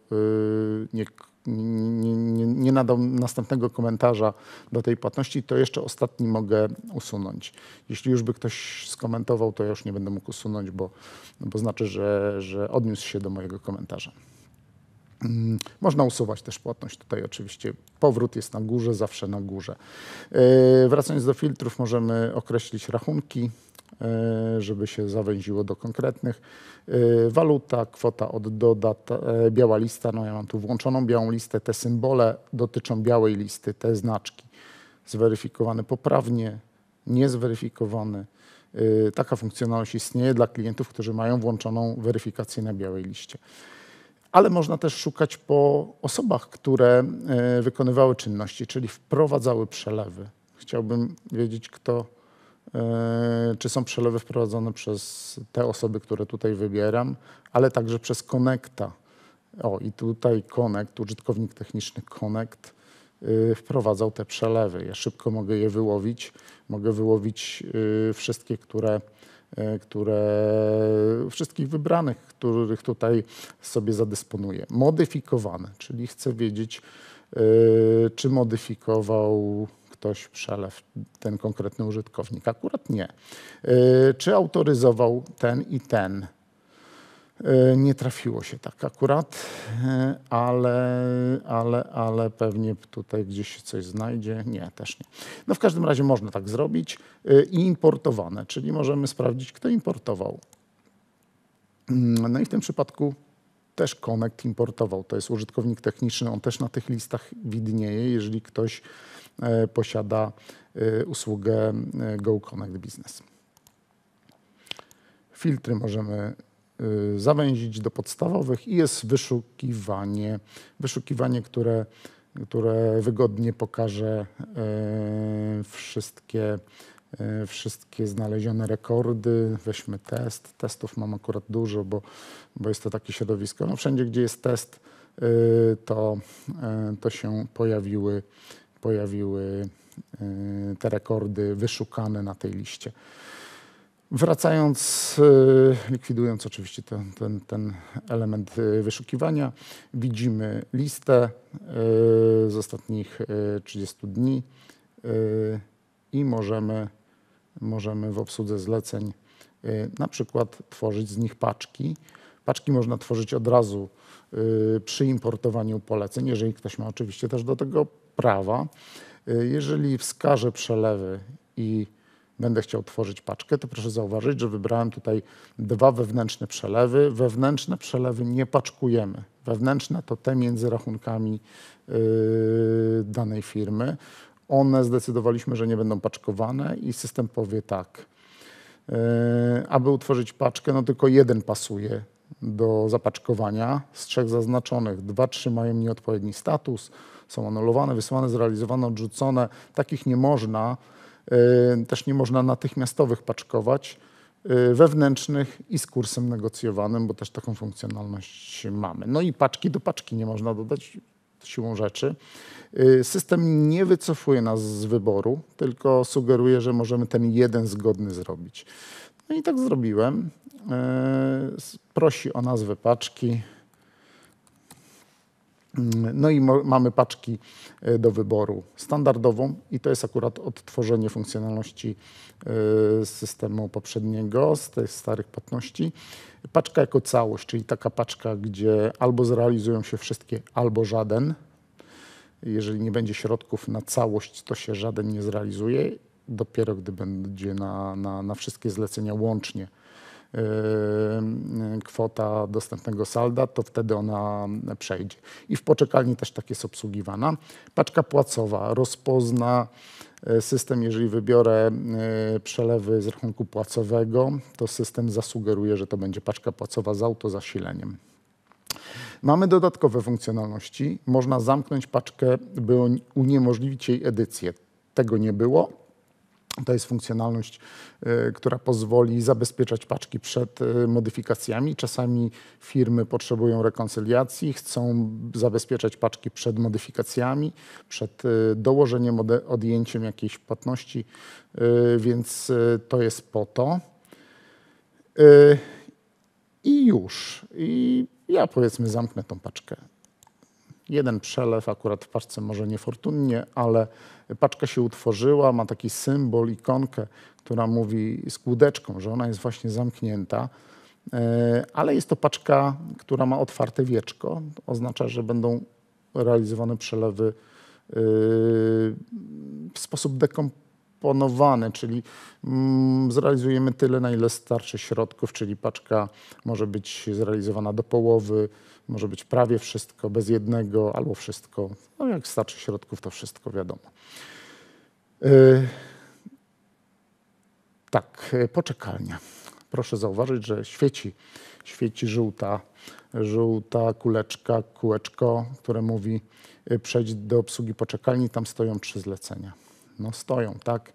nie, nie, nie, nie, nadał następnego komentarza do tej płatności, to jeszcze ostatni mogę usunąć. Jeśli już by ktoś skomentował, to ja już nie będę mógł usunąć, bo, bo znaczy, że, że odniósł się do mojego komentarza. Mm, można usuwać też płatność. Tutaj oczywiście powrót jest na górze, zawsze na górze. E, wracając do filtrów, możemy określić rachunki, e, żeby się zawęziło do konkretnych. E, waluta, kwota od dodat- biała lista. No ja mam tu włączoną białą listę. Te symbole dotyczą białej listy, te znaczki. Zweryfikowany poprawnie, niezweryfikowany. Taka funkcjonalność istnieje dla klientów, którzy mają włączoną weryfikację na białej liście ale można też szukać po osobach, które e, wykonywały czynności, czyli wprowadzały przelewy. Chciałbym wiedzieć, kto, e, czy są przelewy wprowadzone przez te osoby, które tutaj wybieram, ale także przez Connecta. O, i tutaj Connect, użytkownik techniczny Connect y, wprowadzał te przelewy. Ja szybko mogę je wyłowić. Mogę wyłowić y, wszystkie, które E, które wszystkich wybranych, których tutaj sobie zadysponuję. Modyfikowane, czyli chcę wiedzieć, e, czy modyfikował ktoś przelew, ten konkretny użytkownik. Akurat nie. E, czy autoryzował ten i ten E, nie trafiło się tak akurat, e, ale, ale, ale pewnie tutaj gdzieś się coś znajdzie. Nie, też nie. No w każdym razie można tak zrobić. E, I importowane, czyli możemy sprawdzić, kto importował. Mm, no i w tym przypadku też Connect importował. To jest użytkownik techniczny, on też na tych listach widnieje, jeżeli ktoś posiada usługę Go Connect Business. Filtry możemy Y, zawęzić do podstawowych i jest wyszukiwanie, wyszukiwanie, które, które wygodnie pokaże e, wszystkie, e, wszystkie znalezione rekordy. Weźmy test. Testów mam akurat dużo, bo, bo jest to takie środowisko. No, wszędzie, gdzie jest test, y, to, e, to się pojawiły, pojawiły te rekordy wyszukane na tej liście. Wracając, y, likwidując oczywiście ten, ten, ten, element y, wyszukiwania, widzimy listę y, z ostatnich 30 dni i możemy, możemy w obsłudze zleceń na przykład tworzyć z nich paczki. Paczki można tworzyć od razu przy importowaniu poleceń, jeżeli ktoś ma oczywiście też do tego prawa. Jeżeli wskaże przelewy i będę chciał tworzyć paczkę, to proszę zauważyć, że wybrałem tutaj dwa wewnętrzne przelewy. Wewnętrzne przelewy nie paczkujemy. Wewnętrzne to te między rachunkami yy, danej firmy. One zdecydowaliśmy, że nie będą paczkowane i system powie tak. Yy, aby utworzyć paczkę, no tylko jeden pasuje do zapaczkowania z trzech zaznaczonych. Dwa trzymają nieodpowiedni status, są anulowane, wysyłane, zrealizowane, odrzucone. Takich nie można E, też nie można natychmiastowych paczkować e, wewnętrznych i z kursem negocjowanym, bo też taką funkcjonalność mamy. No i paczki do paczki nie można dodać siłą rzeczy. E, system nie wycofuje nas z wyboru, tylko sugeruje, że możemy ten jeden zgodny zrobić. No i tak zrobiłem. Prosi o nazwę paczki. No i mamy paczki e, do wyboru standardową i to jest akurat odtworzenie funkcjonalności e, systemu poprzedniego z tych starych płatności. Paczka jako całość, czyli taka paczka, gdzie albo zrealizują się wszystkie, albo żaden. Jeżeli nie będzie środków na całość, to się żaden nie zrealizuje. Dopiero gdy będzie na, na, na wszystkie zlecenia łącznie Yy, kwota dostępnego salda, to wtedy ona przejdzie. I w poczekalni też tak jest obsługiwana. Paczka płacowa rozpozna e, system, jeżeli wybiorę e, przelewy z rachunku płacowego, to system zasugeruje, że to będzie paczka płacowa z autozasileniem. Mamy dodatkowe funkcjonalności. Można zamknąć paczkę, by uniemożliwić jej edycję. Tego nie było. To jest funkcjonalność, y, która pozwoli zabezpieczać paczki przed y, modyfikacjami. Czasami firmy potrzebują rekonciliacji, chcą zabezpieczać paczki przed modyfikacjami, przed y, dołożeniem, odjęciem jakiejś płatności, więc to jest po to. I już. I ja powiedzmy zamknę tą paczkę. Jeden przelew akurat w paczce może niefortunnie, ale paczka się utworzyła, ma taki symbol, ikonkę, która mówi z kłódeczką, że ona jest właśnie zamknięta, e, ale jest to paczka, która ma otwarte wieczko. Oznacza, że będą realizowane przelewy e, w sposób dekomponowany zaproponowane, czyli mm, zrealizujemy tyle, na ile starczy środków, czyli paczka może być zrealizowana do połowy, może być prawie wszystko, bez jednego albo wszystko. No jak starczy środków, to wszystko wiadomo. E, tak, e, poczekalnia. Proszę zauważyć, że świeci, świeci żółta, żółta kuleczka, kółeczko, które mówi e, przejdź do obsługi poczekalni, tam stoją trzy zlecenia no, stoją, tak?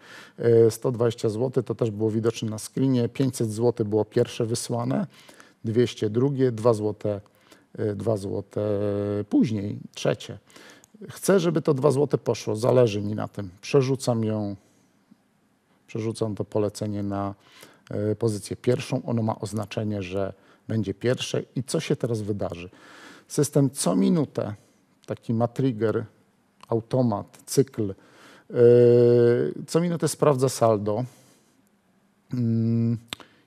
120 y, zł to też było widoczne na screenie, 500 zł było pierwsze wysłane, 200 drugie, 2 zł, 2 zł później, trzecie. Chcę, żeby to 2 zł poszło, zależy mi na tym. Przerzucam ją, przerzucam to polecenie na y, pozycję pierwszą. Ono ma oznaczenie, że będzie pierwsze i co się teraz wydarzy. System co minutę, taki trigger, automat, cykl, Yy, co minutę sprawdza saldo mm,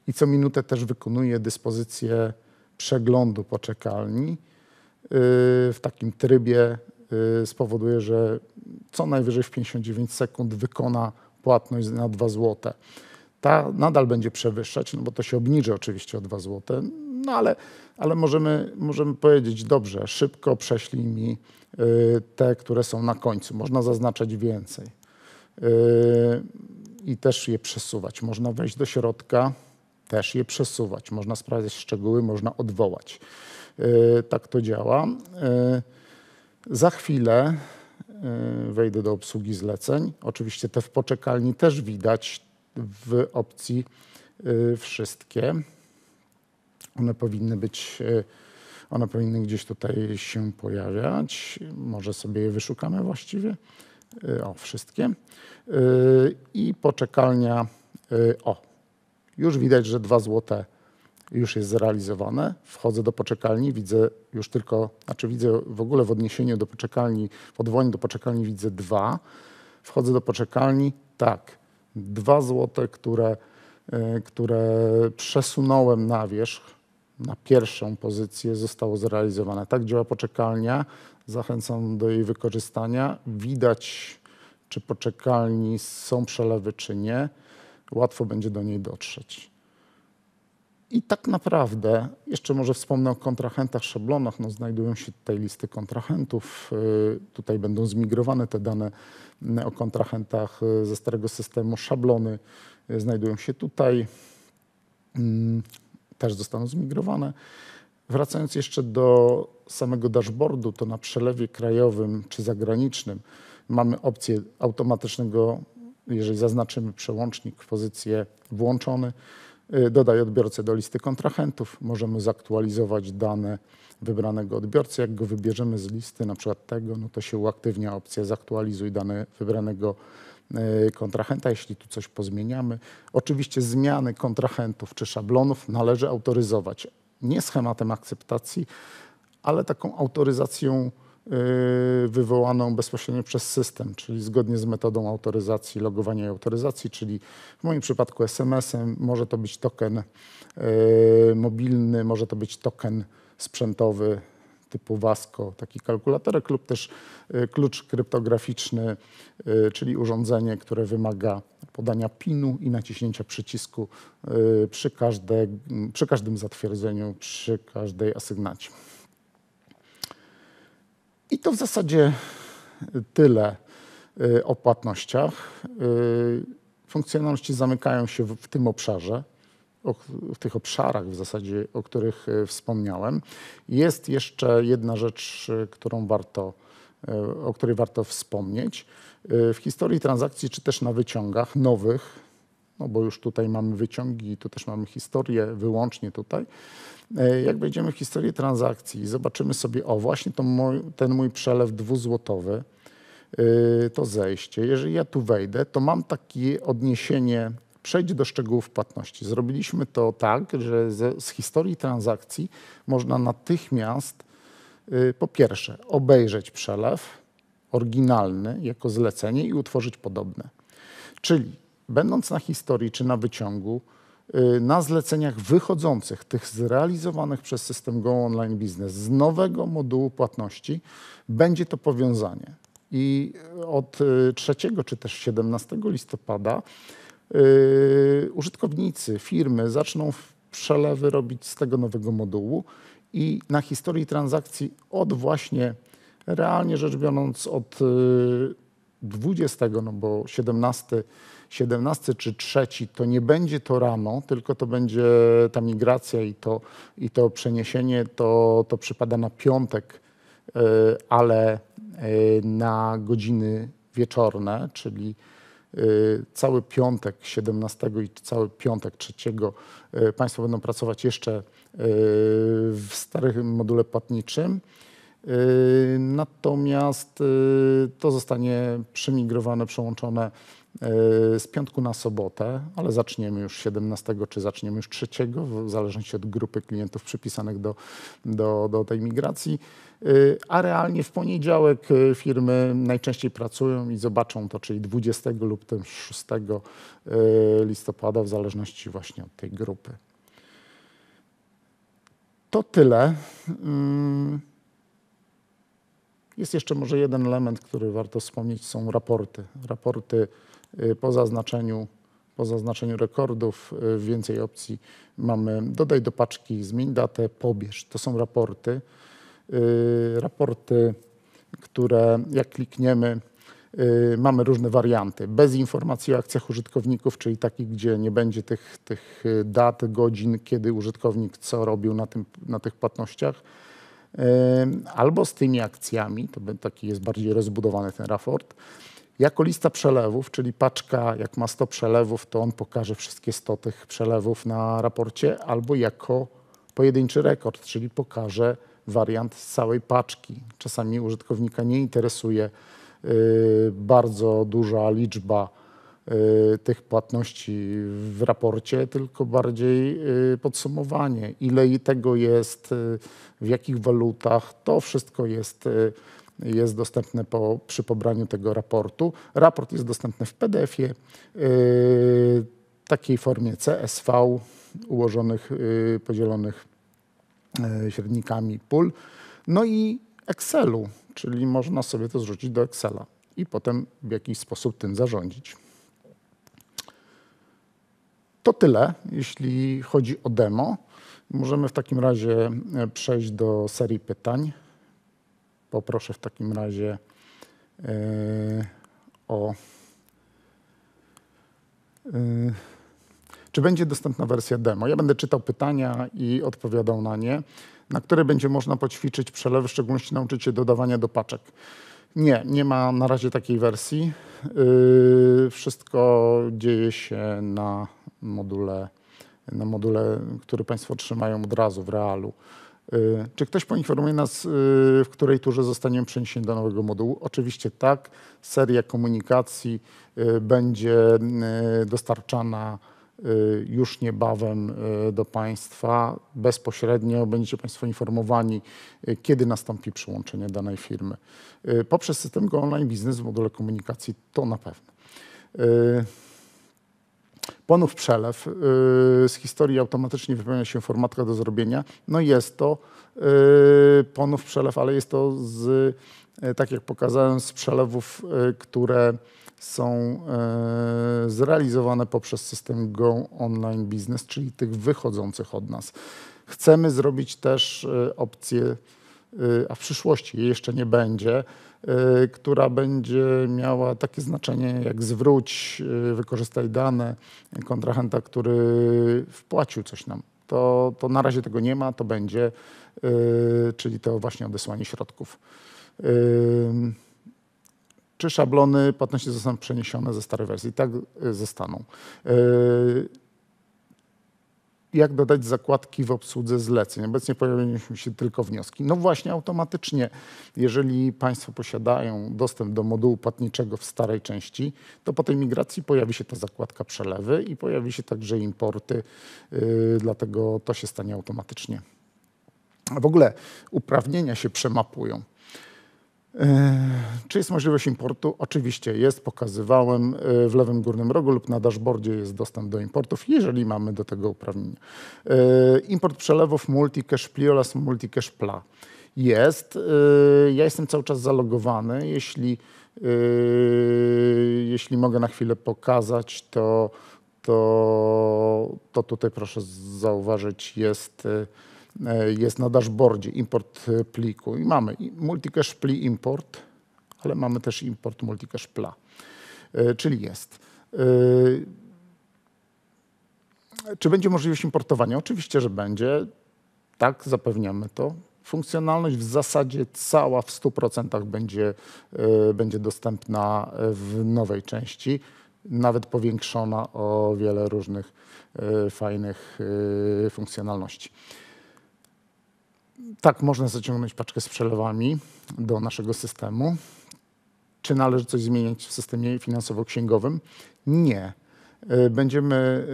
i co minutę też wykonuje dyspozycję przeglądu poczekalni. Yy, w takim trybie yy, spowoduje, że co najwyżej w 59 sekund wykona płatność na 2 zł. Ta nadal będzie przewyższać, no bo to się obniży oczywiście o 2 zł, no ale, ale możemy, możemy powiedzieć, dobrze, szybko prześlij mi Y, te, które są na końcu. Można zaznaczać więcej y, i też je przesuwać. Można wejść do środka, też je przesuwać. Można sprawdzać szczegóły, można odwołać. Y, tak to działa. Za chwilę wejdę do obsługi zleceń. Oczywiście te w poczekalni też widać w opcji wszystkie. One powinny być one powinny gdzieś tutaj się pojawiać. Może sobie je wyszukamy właściwie. Y, o, wszystkie. Y, I poczekalnia. Y, o, już widać, że 2 złote już jest zrealizowane. Wchodzę do poczekalni, widzę już tylko, znaczy widzę w ogóle w odniesieniu do poczekalni, w odwołaniu do poczekalni widzę dwa. Wchodzę do poczekalni, tak, dwa złote, które, które przesunąłem na wierzch, na pierwszą pozycję zostało zrealizowane. Tak działa poczekalnia. Zachęcam do jej wykorzystania. Widać, czy poczekalni są przelewy, czy nie. Łatwo będzie do niej dotrzeć. I tak naprawdę, jeszcze może wspomnę o kontrahentach, szablonach. No, znajdują się tutaj listy kontrahentów. Y, tutaj będą zmigrowane te dane y, o kontrahentach y, ze starego systemu. Szablony znajdują się tutaj. Mm, też zostaną zmigrowane. Wracając jeszcze do samego dashboardu, to na przelewie krajowym czy zagranicznym mamy opcję automatycznego, jeżeli zaznaczymy przełącznik w pozycję włączony, y, dodaj odbiorcę do listy kontrahentów. Możemy zaktualizować dane wybranego odbiorcy. Jak go wybierzemy z listy, na przykład tego, no to się uaktywnia opcja zaktualizuj dane wybranego odbiorcy E, kontrahenta, jeśli tu coś pozmieniamy. Oczywiście zmiany kontrahentów czy szablonów należy autoryzować nie schematem akceptacji, ale taką autoryzacją e, wywołaną bezpośrednio przez system, czyli zgodnie z metodą autoryzacji, logowania i autoryzacji, czyli w moim przypadku SMS-em, może to być token e, mobilny, może to być token sprzętowy, typu WASCO, taki kalkulatorek lub też y, klucz kryptograficzny, y, czyli urządzenie, które wymaga podania PIN-u i naciśnięcia przycisku y, przy, każde, mm, przy każdym zatwierdzeniu, przy każdej asygnacji. I to w zasadzie tyle o płatnościach. Funkcjonalności zamykają się w, w tym obszarze o, w tych obszarach w zasadzie, o których e, wspomniałem. Jest jeszcze jedna rzecz, e, którą warto, e, o której warto wspomnieć. W historii transakcji, czy też na wyciągach nowych, no bo już tutaj mamy wyciągi, tu też mamy historię wyłącznie tutaj. Jak wejdziemy w historię transakcji i zobaczymy sobie, o właśnie mój, ten mój przelew dwuzłotowy, to zejście. Jeżeli ja tu wejdę, to mam takie odniesienie Przejdź do szczegółów płatności. Zrobiliśmy to tak, że z historii transakcji można natychmiast y, po pierwsze obejrzeć przelew oryginalny jako zlecenie i utworzyć podobne, Czyli będąc na historii czy na wyciągu, y, na zleceniach wychodzących, tych zrealizowanych przez system Go Online Business z nowego modułu płatności, będzie to powiązanie. I y, od 3 czy też 17 listopada yy, użytkownicy, firmy zaczną przelewy robić z tego nowego modułu i na historii transakcji od właśnie, realnie rzecz biorąc, od yy, 20, no bo 17, 17 czy 3 to nie będzie to rano, tylko to będzie ta migracja i to, i to przeniesienie, to, to przypada na piątek, yy, ale y, na godziny wieczorne, czyli Y, cały piątek 17 i cały piątek 3 y, Państwo będą pracować jeszcze y, w starym module płatniczym. Natomiast to zostanie przemigrowane, przełączone E, z piątku na sobotę, ale zaczniemy już 17 czy zaczniemy już 3, w zależności od grupy klientów przypisanych do, do, do tej migracji. E, a realnie w poniedziałek e, firmy najczęściej pracują i zobaczą to, czyli 20 lub tym 6 listopada, w zależności właśnie od tej grupy. To tyle. Mm. Jest jeszcze może jeden element, który warto wspomnieć, są raporty. Raporty Y, po zaznaczeniu, po zaznaczeniu rekordów y, więcej opcji mamy dodaj do paczki, zmień datę, pobierz. To są raporty. Y, raporty, które jak klikniemy, mamy różne warianty. Bez informacji o akcjach użytkowników, czyli takich, gdzie nie będzie tych, tych dat, godzin, kiedy użytkownik co robił na, tym, na tych płatnościach. Albo z tymi akcjami, to taki jest bardziej rozbudowany ten raport jako lista przelewów, czyli paczka, jak ma 100 przelewów, to on pokaże wszystkie 100 tych przelewów na raporcie, albo jako pojedynczy rekord, czyli pokaże wariant z całej paczki. Czasami użytkownika nie interesuje y, bardzo duża liczba y, tych płatności w raporcie, tylko bardziej y, podsumowanie, ile tego jest, w jakich walutach, to wszystko jest jest dostępne po, przy pobraniu tego raportu. Raport jest dostępny w PDF-ie, y, takiej formie CSV, ułożonych, y, podzielonych y, średnikami pól. No i Excelu, czyli można sobie to zrzucić do Excela i potem w jakiś sposób tym zarządzić. To tyle, jeśli chodzi o demo. Możemy w takim razie e, przejść do serii pytań. Poproszę w takim razie e, o. E, czy będzie dostępna wersja demo? Ja będę czytał pytania i odpowiadał na nie, na które będzie można poćwiczyć przelewy, w szczególności nauczyć się dodawania do paczek. Nie, nie ma na razie takiej wersji. Yy, wszystko dzieje się na module, na module, który Państwo otrzymają od razu w realu. Y, czy ktoś poinformuje nas, y, w której turze zostaniemy przeniesieni do nowego modułu? Oczywiście tak. Seria komunikacji y, będzie dostarczana już niebawem do Państwa. Bezpośrednio będziecie Państwo informowani, kiedy nastąpi przyłączenie danej firmy. Poprzez system Go Online Biznes w module komunikacji to na pewno. Ponów przelew y, z historii automatycznie wypełnia się formatka do zrobienia. No jest to y, ponów przelew, ale jest to z, y, tak jak pokazałem, z przelewów, które są zrealizowane poprzez system Go Online Business, czyli tych wychodzących od nas. Chcemy zrobić też opcję, a w przyszłości jej jeszcze nie będzie, Y, która będzie miała takie znaczenie jak zwróć, y, wykorzystaj dane kontrahenta, który wpłacił coś nam. To, to na razie tego nie ma, to będzie, y, czyli to właśnie odesłanie środków. Czy szablony płatności zostaną przeniesione ze starej wersji? Tak, zostaną jak dodać zakładki w obsłudze zleceń. Obecnie pojawiają się tylko wnioski. No właśnie automatycznie, jeżeli Państwo posiadają dostęp do modułu płatniczego w starej części, to po tej migracji pojawi się ta zakładka przelewy i pojawi się także importy, yy, dlatego to się stanie automatycznie. W ogóle uprawnienia się przemapują. Czy jest możliwość importu? Oczywiście jest, pokazywałem e, w lewym górnym rogu lub na dashboardzie jest dostęp do importów, jeżeli mamy do tego uprawnienia. E, import przelewów multicache pli oraz multicache pla. Jest. E, ja jestem cały czas zalogowany. Jeśli, jeśli mogę na chwilę pokazać, to, to, to tutaj proszę zauważyć jest E, jest na dashboardzie import e, pliku i mamy multicache pli import, ale mamy też import multicache pla, e, czyli jest. Czy będzie możliwość importowania? Oczywiście, że będzie. Tak, zapewniamy to. Funkcjonalność w zasadzie cała w 100% będzie, będzie dostępna w nowej części, nawet powiększona o wiele różnych fajnych funkcjonalności tak, można zaciągnąć paczkę z przelewami do naszego systemu. Czy należy coś zmieniać w systemie finansowo-księgowym? Nie. Y, będziemy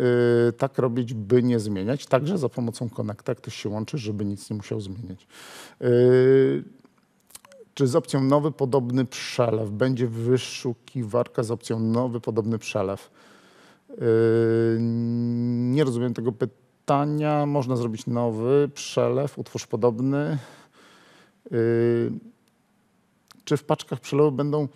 y, tak robić, by nie zmieniać, także za pomocą Connecta ktoś się łączy, żeby nic nie musiał zmieniać. Y, czy z opcją nowy podobny przelew? Będzie wyszukiwarka z opcją nowy podobny przelew. Nie rozumiem tego pytania pytania. Można zrobić nowy przelew, utwórz podobny. Yy, czy w paczkach przelewu będą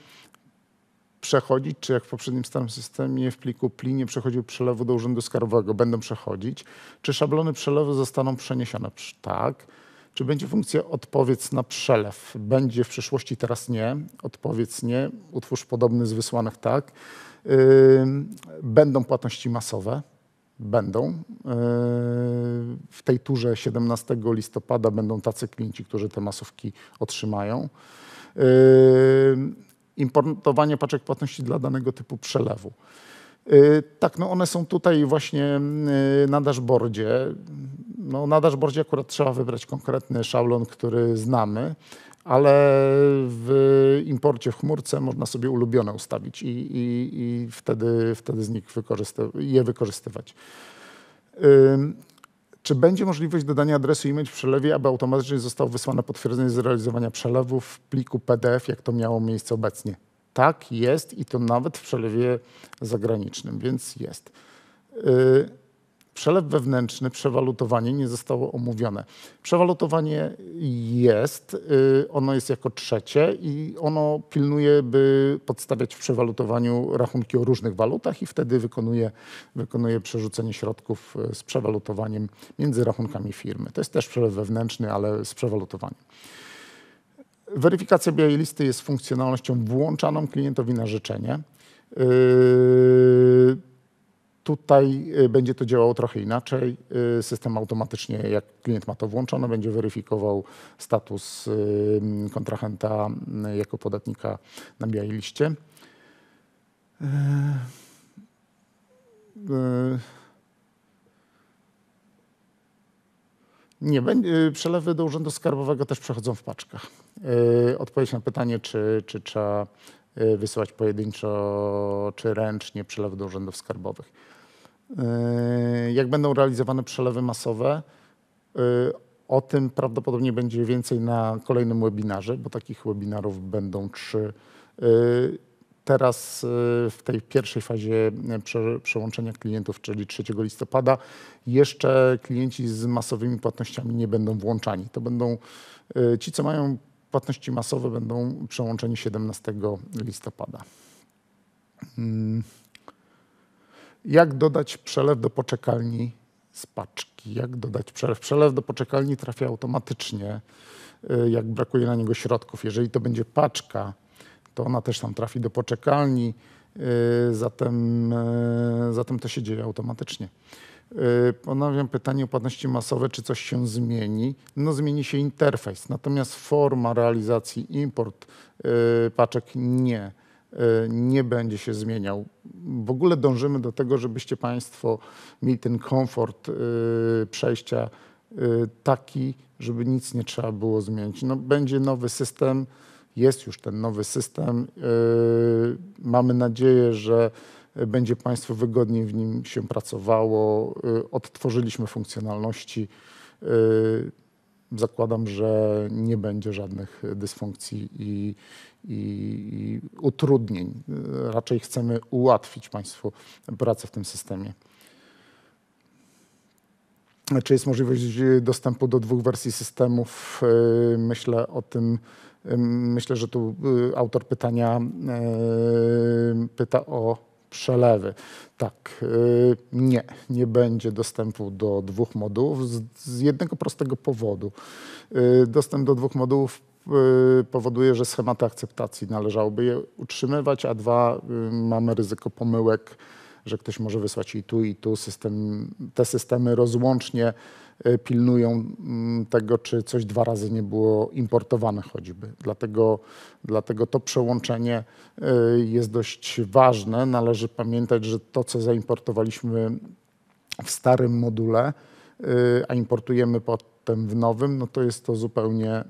przechodzić, czy jak w poprzednim starym systemie w pliku PLI nie przechodził przelewu do urzędu skarbowego, będą przechodzić? Czy szablony przelewu zostaną przeniesione? Tak. Czy będzie funkcja odpowiedz na przelew? Będzie w przyszłości, teraz nie. Odpowiedz nie. Utwórz podobny z wysłanych tak. Yy, będą płatności masowe będą. E, w tej turze 17 listopada będą tacy klienci, którzy te masówki otrzymają. E, importowanie paczek płatności dla danego typu przelewu. E, tak, no one są tutaj właśnie na dashboardzie. No na dashboardzie akurat trzeba wybrać konkretny szablon, który znamy, ale w imporcie w chmurce można sobie ulubione ustawić i, i, i wtedy, wtedy z nich wykorzysty je wykorzystywać. Ym, czy będzie możliwość dodania adresu e-mail w przelewie, aby automatycznie zostało wysłane potwierdzenie zrealizowania przelewu w pliku PDF, jak to miało miejsce obecnie? Tak, jest i to nawet w przelewie zagranicznym, więc jest. Yy, Przelew wewnętrzny, przewalutowanie nie zostało omówione. Przewalutowanie jest, y, ono jest jako trzecie i ono pilnuje, by podstawiać w przewalutowaniu rachunki o różnych walutach i wtedy wykonuje, wykonuje przerzucenie środków y, z przewalutowaniem między rachunkami firmy. To jest też przelew wewnętrzny, ale z przewalutowaniem. Weryfikacja białej listy jest funkcjonalnością włączaną klientowi na życzenie. Yy, Tutaj y, będzie to działało trochę inaczej. Y, system automatycznie, jak klient ma to włączone, będzie weryfikował status y, kontrahenta jako podatnika na białej liście. Nie, przelewy do Urzędu Skarbowego też przechodzą w paczkach. Odpowiedź na pytanie, czy, czy trzeba Y, wysyłać pojedynczo czy ręcznie przelewy do urzędów skarbowych. Y, jak będą realizowane przelewy masowe, y, o tym prawdopodobnie będzie więcej na kolejnym webinarze, bo takich webinarów będą trzy. Teraz w tej pierwszej fazie przełączenia klientów, czyli 3 listopada, jeszcze klienci z masowymi płatnościami nie będą włączani. To będą ci, co mają Płatności masowe będą przełączeni 17 listopada. Mm. Jak dodać przelew do poczekalni z paczki? Jak dodać przelew? Przelew do poczekalni trafia automatycznie, y, jak brakuje na niego środków. Jeżeli to będzie paczka, to ona też tam trafi do poczekalni, y, zatem, y, zatem to się dzieje automatycznie. Y, Ponawiam pytanie o płatności masowe, czy coś się zmieni? No zmieni się interfejs, natomiast forma realizacji import y, paczek nie y, nie będzie się zmieniał. W ogóle dążymy do tego, żebyście Państwo mieli ten komfort przejścia taki, żeby nic nie trzeba było zmienić. No, będzie nowy system, jest już ten nowy system. Mamy nadzieję, że będzie Państwu wygodniej w nim się pracowało. Y, odtworzyliśmy funkcjonalności. Y, zakładam, że nie będzie żadnych dysfunkcji i, i, i utrudnień. Y, raczej chcemy ułatwić Państwu pracę w tym systemie czy jest możliwość dostępu do dwóch wersji systemów. Myślę o tym, myślę, że tu autor pytania pyta o przelewy. Tak, y, nie, nie będzie dostępu do dwóch modułów z, z jednego prostego powodu. Y, dostęp do dwóch modułów y, powoduje, że schematy akceptacji należałoby je utrzymywać, a dwa, mamy ryzyko pomyłek, że ktoś może wysłać i tu, i tu. System, te systemy rozłącznie E, pilnują mm, tego, czy coś dwa razy nie było importowane choćby. Dlatego, dlatego to przełączenie e, jest dość ważne. Należy pamiętać, że to, co zaimportowaliśmy w starym module, e, a importujemy potem w nowym, no to jest to zupełnie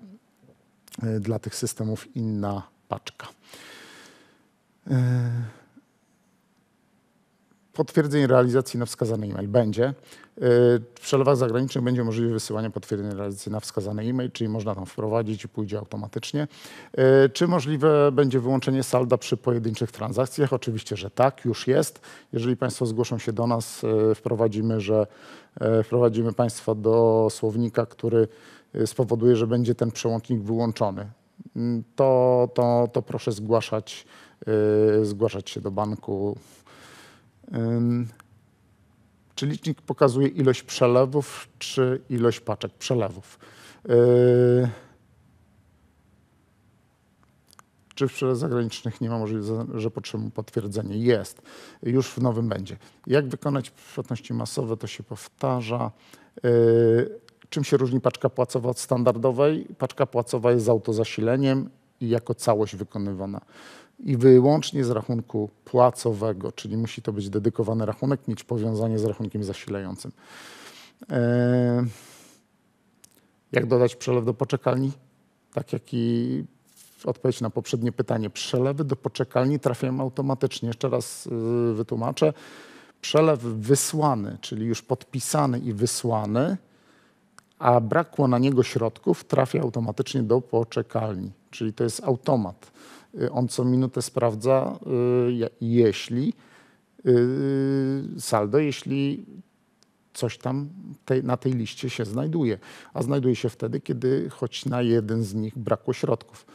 dla tych systemów inna paczka. Potwierdzenie realizacji na wskazany e-mail będzie. W y, przelewach zagranicznych będzie możliwe wysyłanie potwierdzeń realizacji na wskazany e-mail, czyli można tam wprowadzić i pójdzie automatycznie. Y, czy możliwe będzie wyłączenie salda przy pojedynczych transakcjach? Oczywiście, że tak, już jest. Jeżeli Państwo zgłoszą się do nas, y, wprowadzimy, że wprowadzimy Państwa do słownika, który spowoduje, że będzie ten przełącznik wyłączony. Mm, to, to, to proszę zgłaszać, zgłaszać się do banku. Czy licznik pokazuje ilość przelewów, czy ilość paczek przelewów? E, czy w przelewach zagranicznych nie ma możliwości, że potrzebne potwierdzenie? Jest. Już w nowym będzie. Jak wykonać płatności masowe, to się powtarza. E, czym się różni paczka płacowa od standardowej? Paczka płacowa jest z autozasileniem i jako całość wykonywana i wyłącznie z rachunku płacowego, czyli musi to być dedykowany rachunek, mieć powiązanie z rachunkiem zasilającym. E, jak dodać przelew do poczekalni? Tak jak i odpowiedź na poprzednie pytanie. Przelewy do poczekalni trafiają automatycznie. Jeszcze raz e, wytłumaczę. Przelew wysłany, czyli już podpisany i wysłany, a brakło na niego środków, trafia automatycznie do poczekalni. Czyli to jest automat. Y, on co minutę sprawdza, y, jeśli y, saldo, jeśli coś tam na tej liście się znajduje, a znajduje się wtedy, kiedy choć na jeden z nich brakło środków.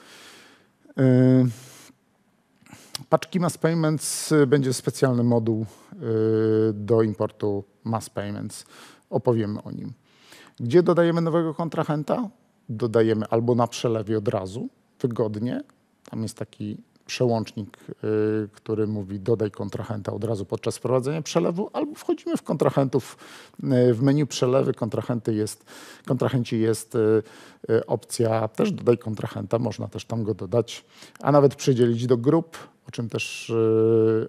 Paczki Mass Payments będzie specjalny moduł do importu Mass Payments. Opowiemy o nim. Gdzie dodajemy nowego kontrahenta? Dodajemy albo na przelewie od razu, wygodnie, tam jest taki przełącznik, y, który mówi dodaj kontrahenta od razu podczas prowadzenia przelewu, albo wchodzimy w kontrahentów. Y, w menu przelewy kontrahenty jest, kontrahenci jest y, opcja też dodaj kontrahenta, można też tam go dodać, a nawet przydzielić do grup, o czym też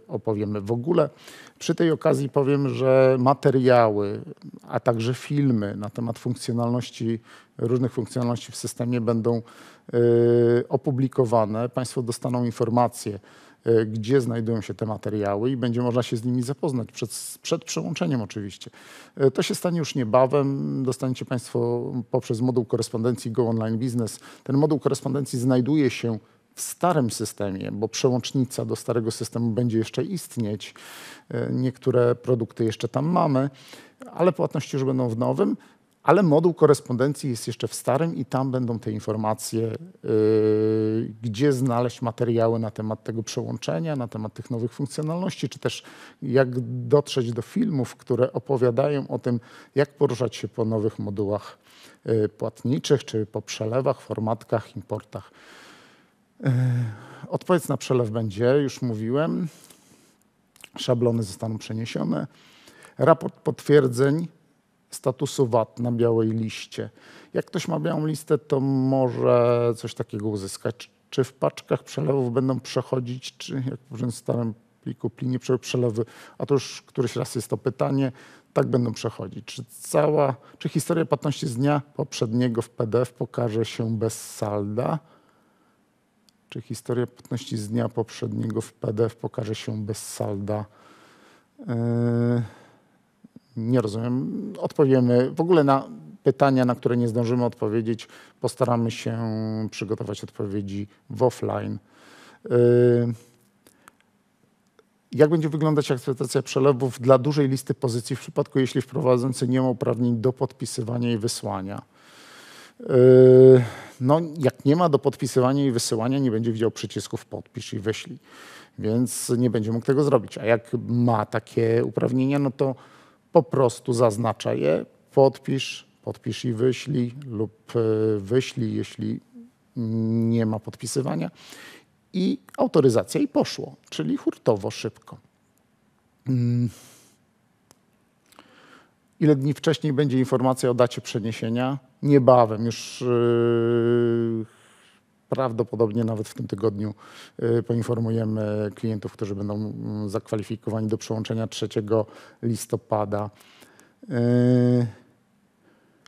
opowiemy w ogóle. Przy tej okazji powiem, że materiały, a także filmy na temat funkcjonalności różnych funkcjonalności w systemie będą e, opublikowane. Państwo dostaną informacje, e, gdzie znajdują się te materiały i będzie można się z nimi zapoznać, przed, przed przełączeniem oczywiście. E, to się stanie już niebawem. Dostaniecie Państwo poprzez moduł korespondencji Go Online Business. Ten moduł korespondencji znajduje się w starym systemie, bo przełącznica do starego systemu będzie jeszcze istnieć. Niektóre produkty jeszcze tam mamy, ale płatności już będą w nowym ale moduł korespondencji jest jeszcze w starym i tam będą te informacje, y, gdzie znaleźć materiały na temat tego przełączenia, na temat tych nowych funkcjonalności, czy też jak dotrzeć do filmów, które opowiadają o tym, jak poruszać się po nowych modułach y, płatniczych, czy po przelewach, formatkach, importach. Y, odpowiedź na przelew będzie, już mówiłem. Szablony zostaną przeniesione. Raport potwierdzeń statusu VAT na białej liście. Jak ktoś ma białą listę, to może coś takiego uzyskać. Czy w paczkach przelewów będą przechodzić, czy jak w starym pliku plinie przelewy, a to już któryś raz jest to pytanie, tak będą przechodzić. Czy cała, czy historia płatności z dnia poprzedniego w PDF pokaże się bez salda? Czy historia płatności z dnia poprzedniego w PDF pokaże się bez salda? Yy... Nie rozumiem. Odpowiemy w ogóle na pytania, na które nie zdążymy odpowiedzieć. Postaramy się przygotować odpowiedzi w offline. Y, jak będzie wyglądać akceptacja przelewów dla dużej listy pozycji w przypadku, jeśli wprowadzący nie ma uprawnień do podpisywania i wysłania? Y, no, jak nie ma do podpisywania i wysyłania, nie będzie widział przycisków podpisz i wyślij, więc nie będzie mógł tego zrobić. A jak ma takie uprawnienia, no to po prostu zaznacza je, podpisz, podpisz i wyślij lub e, wyślij, jeśli nie ma podpisywania i autoryzacja i poszło, czyli hurtowo, szybko. Mm. Ile dni wcześniej będzie informacja o dacie przeniesienia? Niebawem, już e, Prawdopodobnie nawet w tym tygodniu y, poinformujemy klientów, którzy będą mm, zakwalifikowani do przełączenia 3 listopada. Y,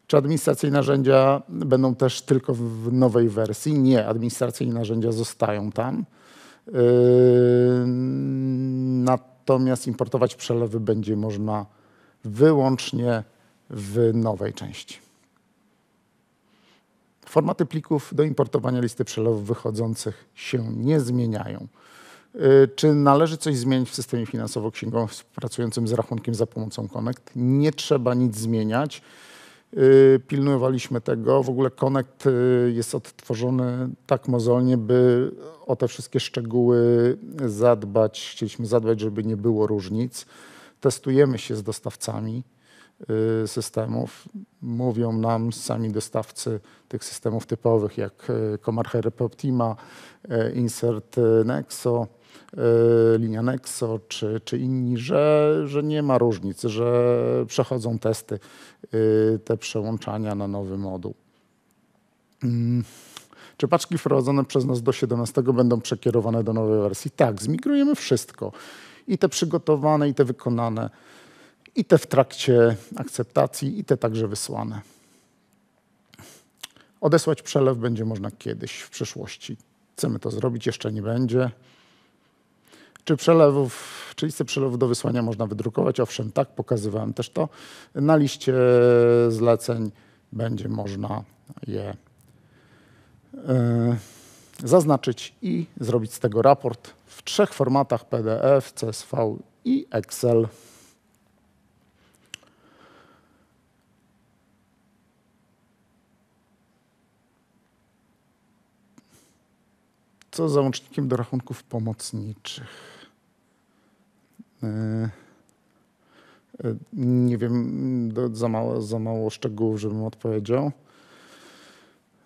czy administracyjne narzędzia będą też tylko w nowej wersji? Nie, administracyjne narzędzia zostają tam. Y, natomiast importować przelewy będzie można wyłącznie w nowej części. Formaty plików do importowania listy przelewów wychodzących się nie zmieniają. Y, czy należy coś zmienić w systemie finansowo-księgowym pracującym z rachunkiem za pomocą Connect? Nie trzeba nic zmieniać. Y, pilnowaliśmy tego. W ogóle Connect y, jest odtworzony tak mozolnie, by o te wszystkie szczegóły zadbać. Chcieliśmy zadbać, żeby nie było różnic. Testujemy się z dostawcami Y, systemów. Mówią nam sami dostawcy tych systemów typowych jak y, Comarchery Optima, y, Insert Nexo, linia Nexo czy, czy inni, że, że nie ma różnicy, że przechodzą testy te przełączania na nowy moduł. Mm. Czy paczki wprowadzone przez nas do 17 będą przekierowane do nowej wersji? Tak, zmigrujemy wszystko. I te przygotowane, i te wykonane i te w trakcie akceptacji, i te także wysłane. Odesłać przelew będzie można kiedyś w przyszłości. Chcemy to zrobić, jeszcze nie będzie. Czy przelewów, czy listę przelewów do wysłania można wydrukować? Owszem, tak, pokazywałem też to. Na liście zleceń będzie można je yy, zaznaczyć i zrobić z tego raport w trzech formatach PDF, CSV i Excel. co załącznikiem do rachunków pomocniczych. E, e, nie wiem, za mało, za mało szczegółów, żebym odpowiedział.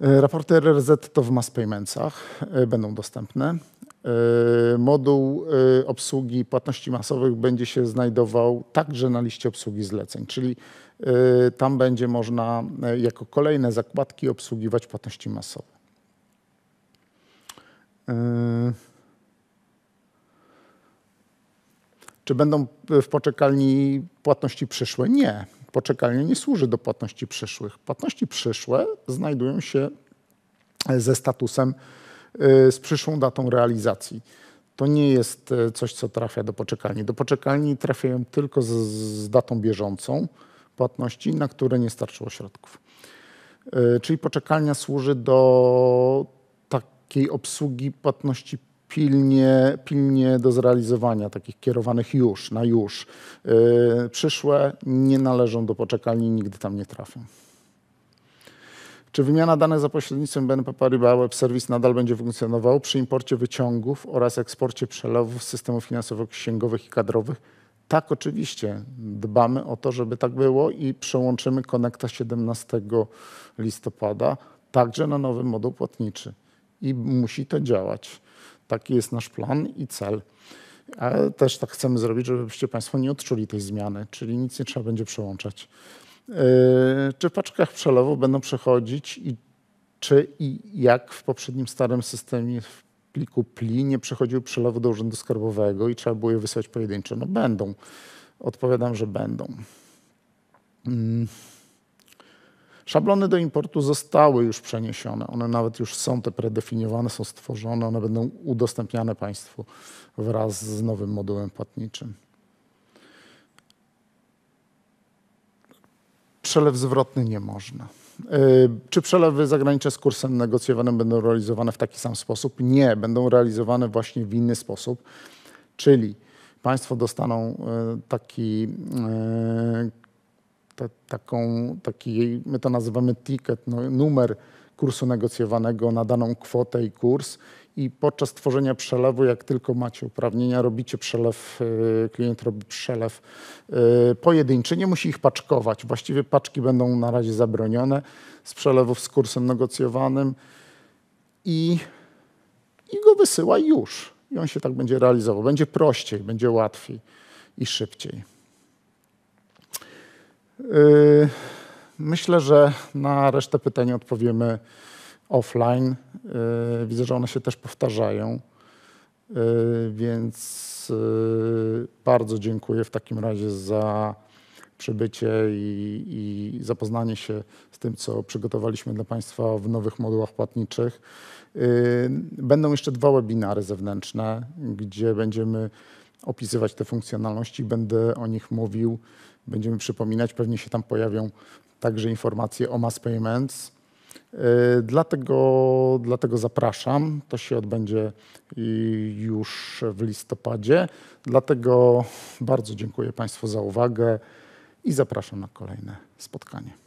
E, Raporty RRZ to w mass paymentsach będą dostępne. Moduł obsługi płatności masowych będzie się znajdował także na liście obsługi zleceń, czyli tam będzie można jako kolejne zakładki obsługiwać płatności masowe. Yy, czy będą w poczekalni płatności przyszłe? Nie. Poczekalnia nie służy do płatności przyszłych. Płatności przyszłe znajdują się e, ze statusem e, z przyszłą datą realizacji. To nie jest e, coś, co trafia do poczekalni. Do poczekalni trafiają tylko z, z datą bieżącą płatności, na które nie starczyło środków. Czyli poczekalnia służy do takiej obsługi płatności pilnie, pilnie do zrealizowania, takich kierowanych już, na już. Yy, przyszłe nie należą do poczekalni, nigdy tam nie trafią. Czy wymiana danych za pośrednictwem BNP Paribas Web Service nadal będzie funkcjonował przy imporcie wyciągów oraz eksporcie przelewów systemów finansowo-księgowych i kadrowych? Tak, oczywiście. Dbamy o to, żeby tak było i przełączymy Konekta 17 listopada także na nowy moduł płatniczy i musi to działać. Taki jest nasz plan i cel. Ale też tak chcemy zrobić, żebyście Państwo nie odczuli tej zmiany, czyli nic nie trzeba będzie przełączać. Yy, czy w paczkach przelewu będą przechodzić i czy i jak w poprzednim starym systemie w pliku PLI nie przechodziły przelewu do Urzędu Skarbowego i trzeba było je wysłać pojedynczo? No będą. Odpowiadam, że będą. Yy. Szablony do importu zostały już przeniesione. One nawet już są te predefiniowane, są stworzone, one będą udostępniane Państwu wraz z nowym modułem płatniczym. Przelew zwrotny nie można. Y, czy przelewy zagraniczne z kursem negocjowanym będą realizowane w taki sam sposób? Nie, będą realizowane właśnie w inny sposób, czyli Państwo dostaną y, taki y, te, taką, taki, my to nazywamy ticket, no, numer kursu negocjowanego na daną kwotę i kurs i podczas tworzenia przelewu, jak tylko macie uprawnienia, robicie przelew, y, klient robi przelew y, pojedynczy, nie musi ich paczkować. Właściwie paczki będą na razie zabronione z przelewów z kursem negocjowanym i, i go wysyła już. I on się tak będzie realizował. Będzie prościej, będzie łatwiej i szybciej. Yy, myślę, że na resztę pytań odpowiemy offline. Yy, widzę, że one się też powtarzają, yy, więc bardzo dziękuję w takim razie za przybycie i, i, zapoznanie się z tym, co przygotowaliśmy dla Państwa w nowych modułach płatniczych. Będą jeszcze dwa webinary zewnętrzne, gdzie będziemy opisywać te funkcjonalności. Będę o nich mówił będziemy przypominać. Pewnie się tam pojawią także informacje o Mass Payments. E, dlatego, dlatego zapraszam. To się odbędzie już w listopadzie. Dlatego bardzo dziękuję Państwu za uwagę i zapraszam na kolejne spotkanie.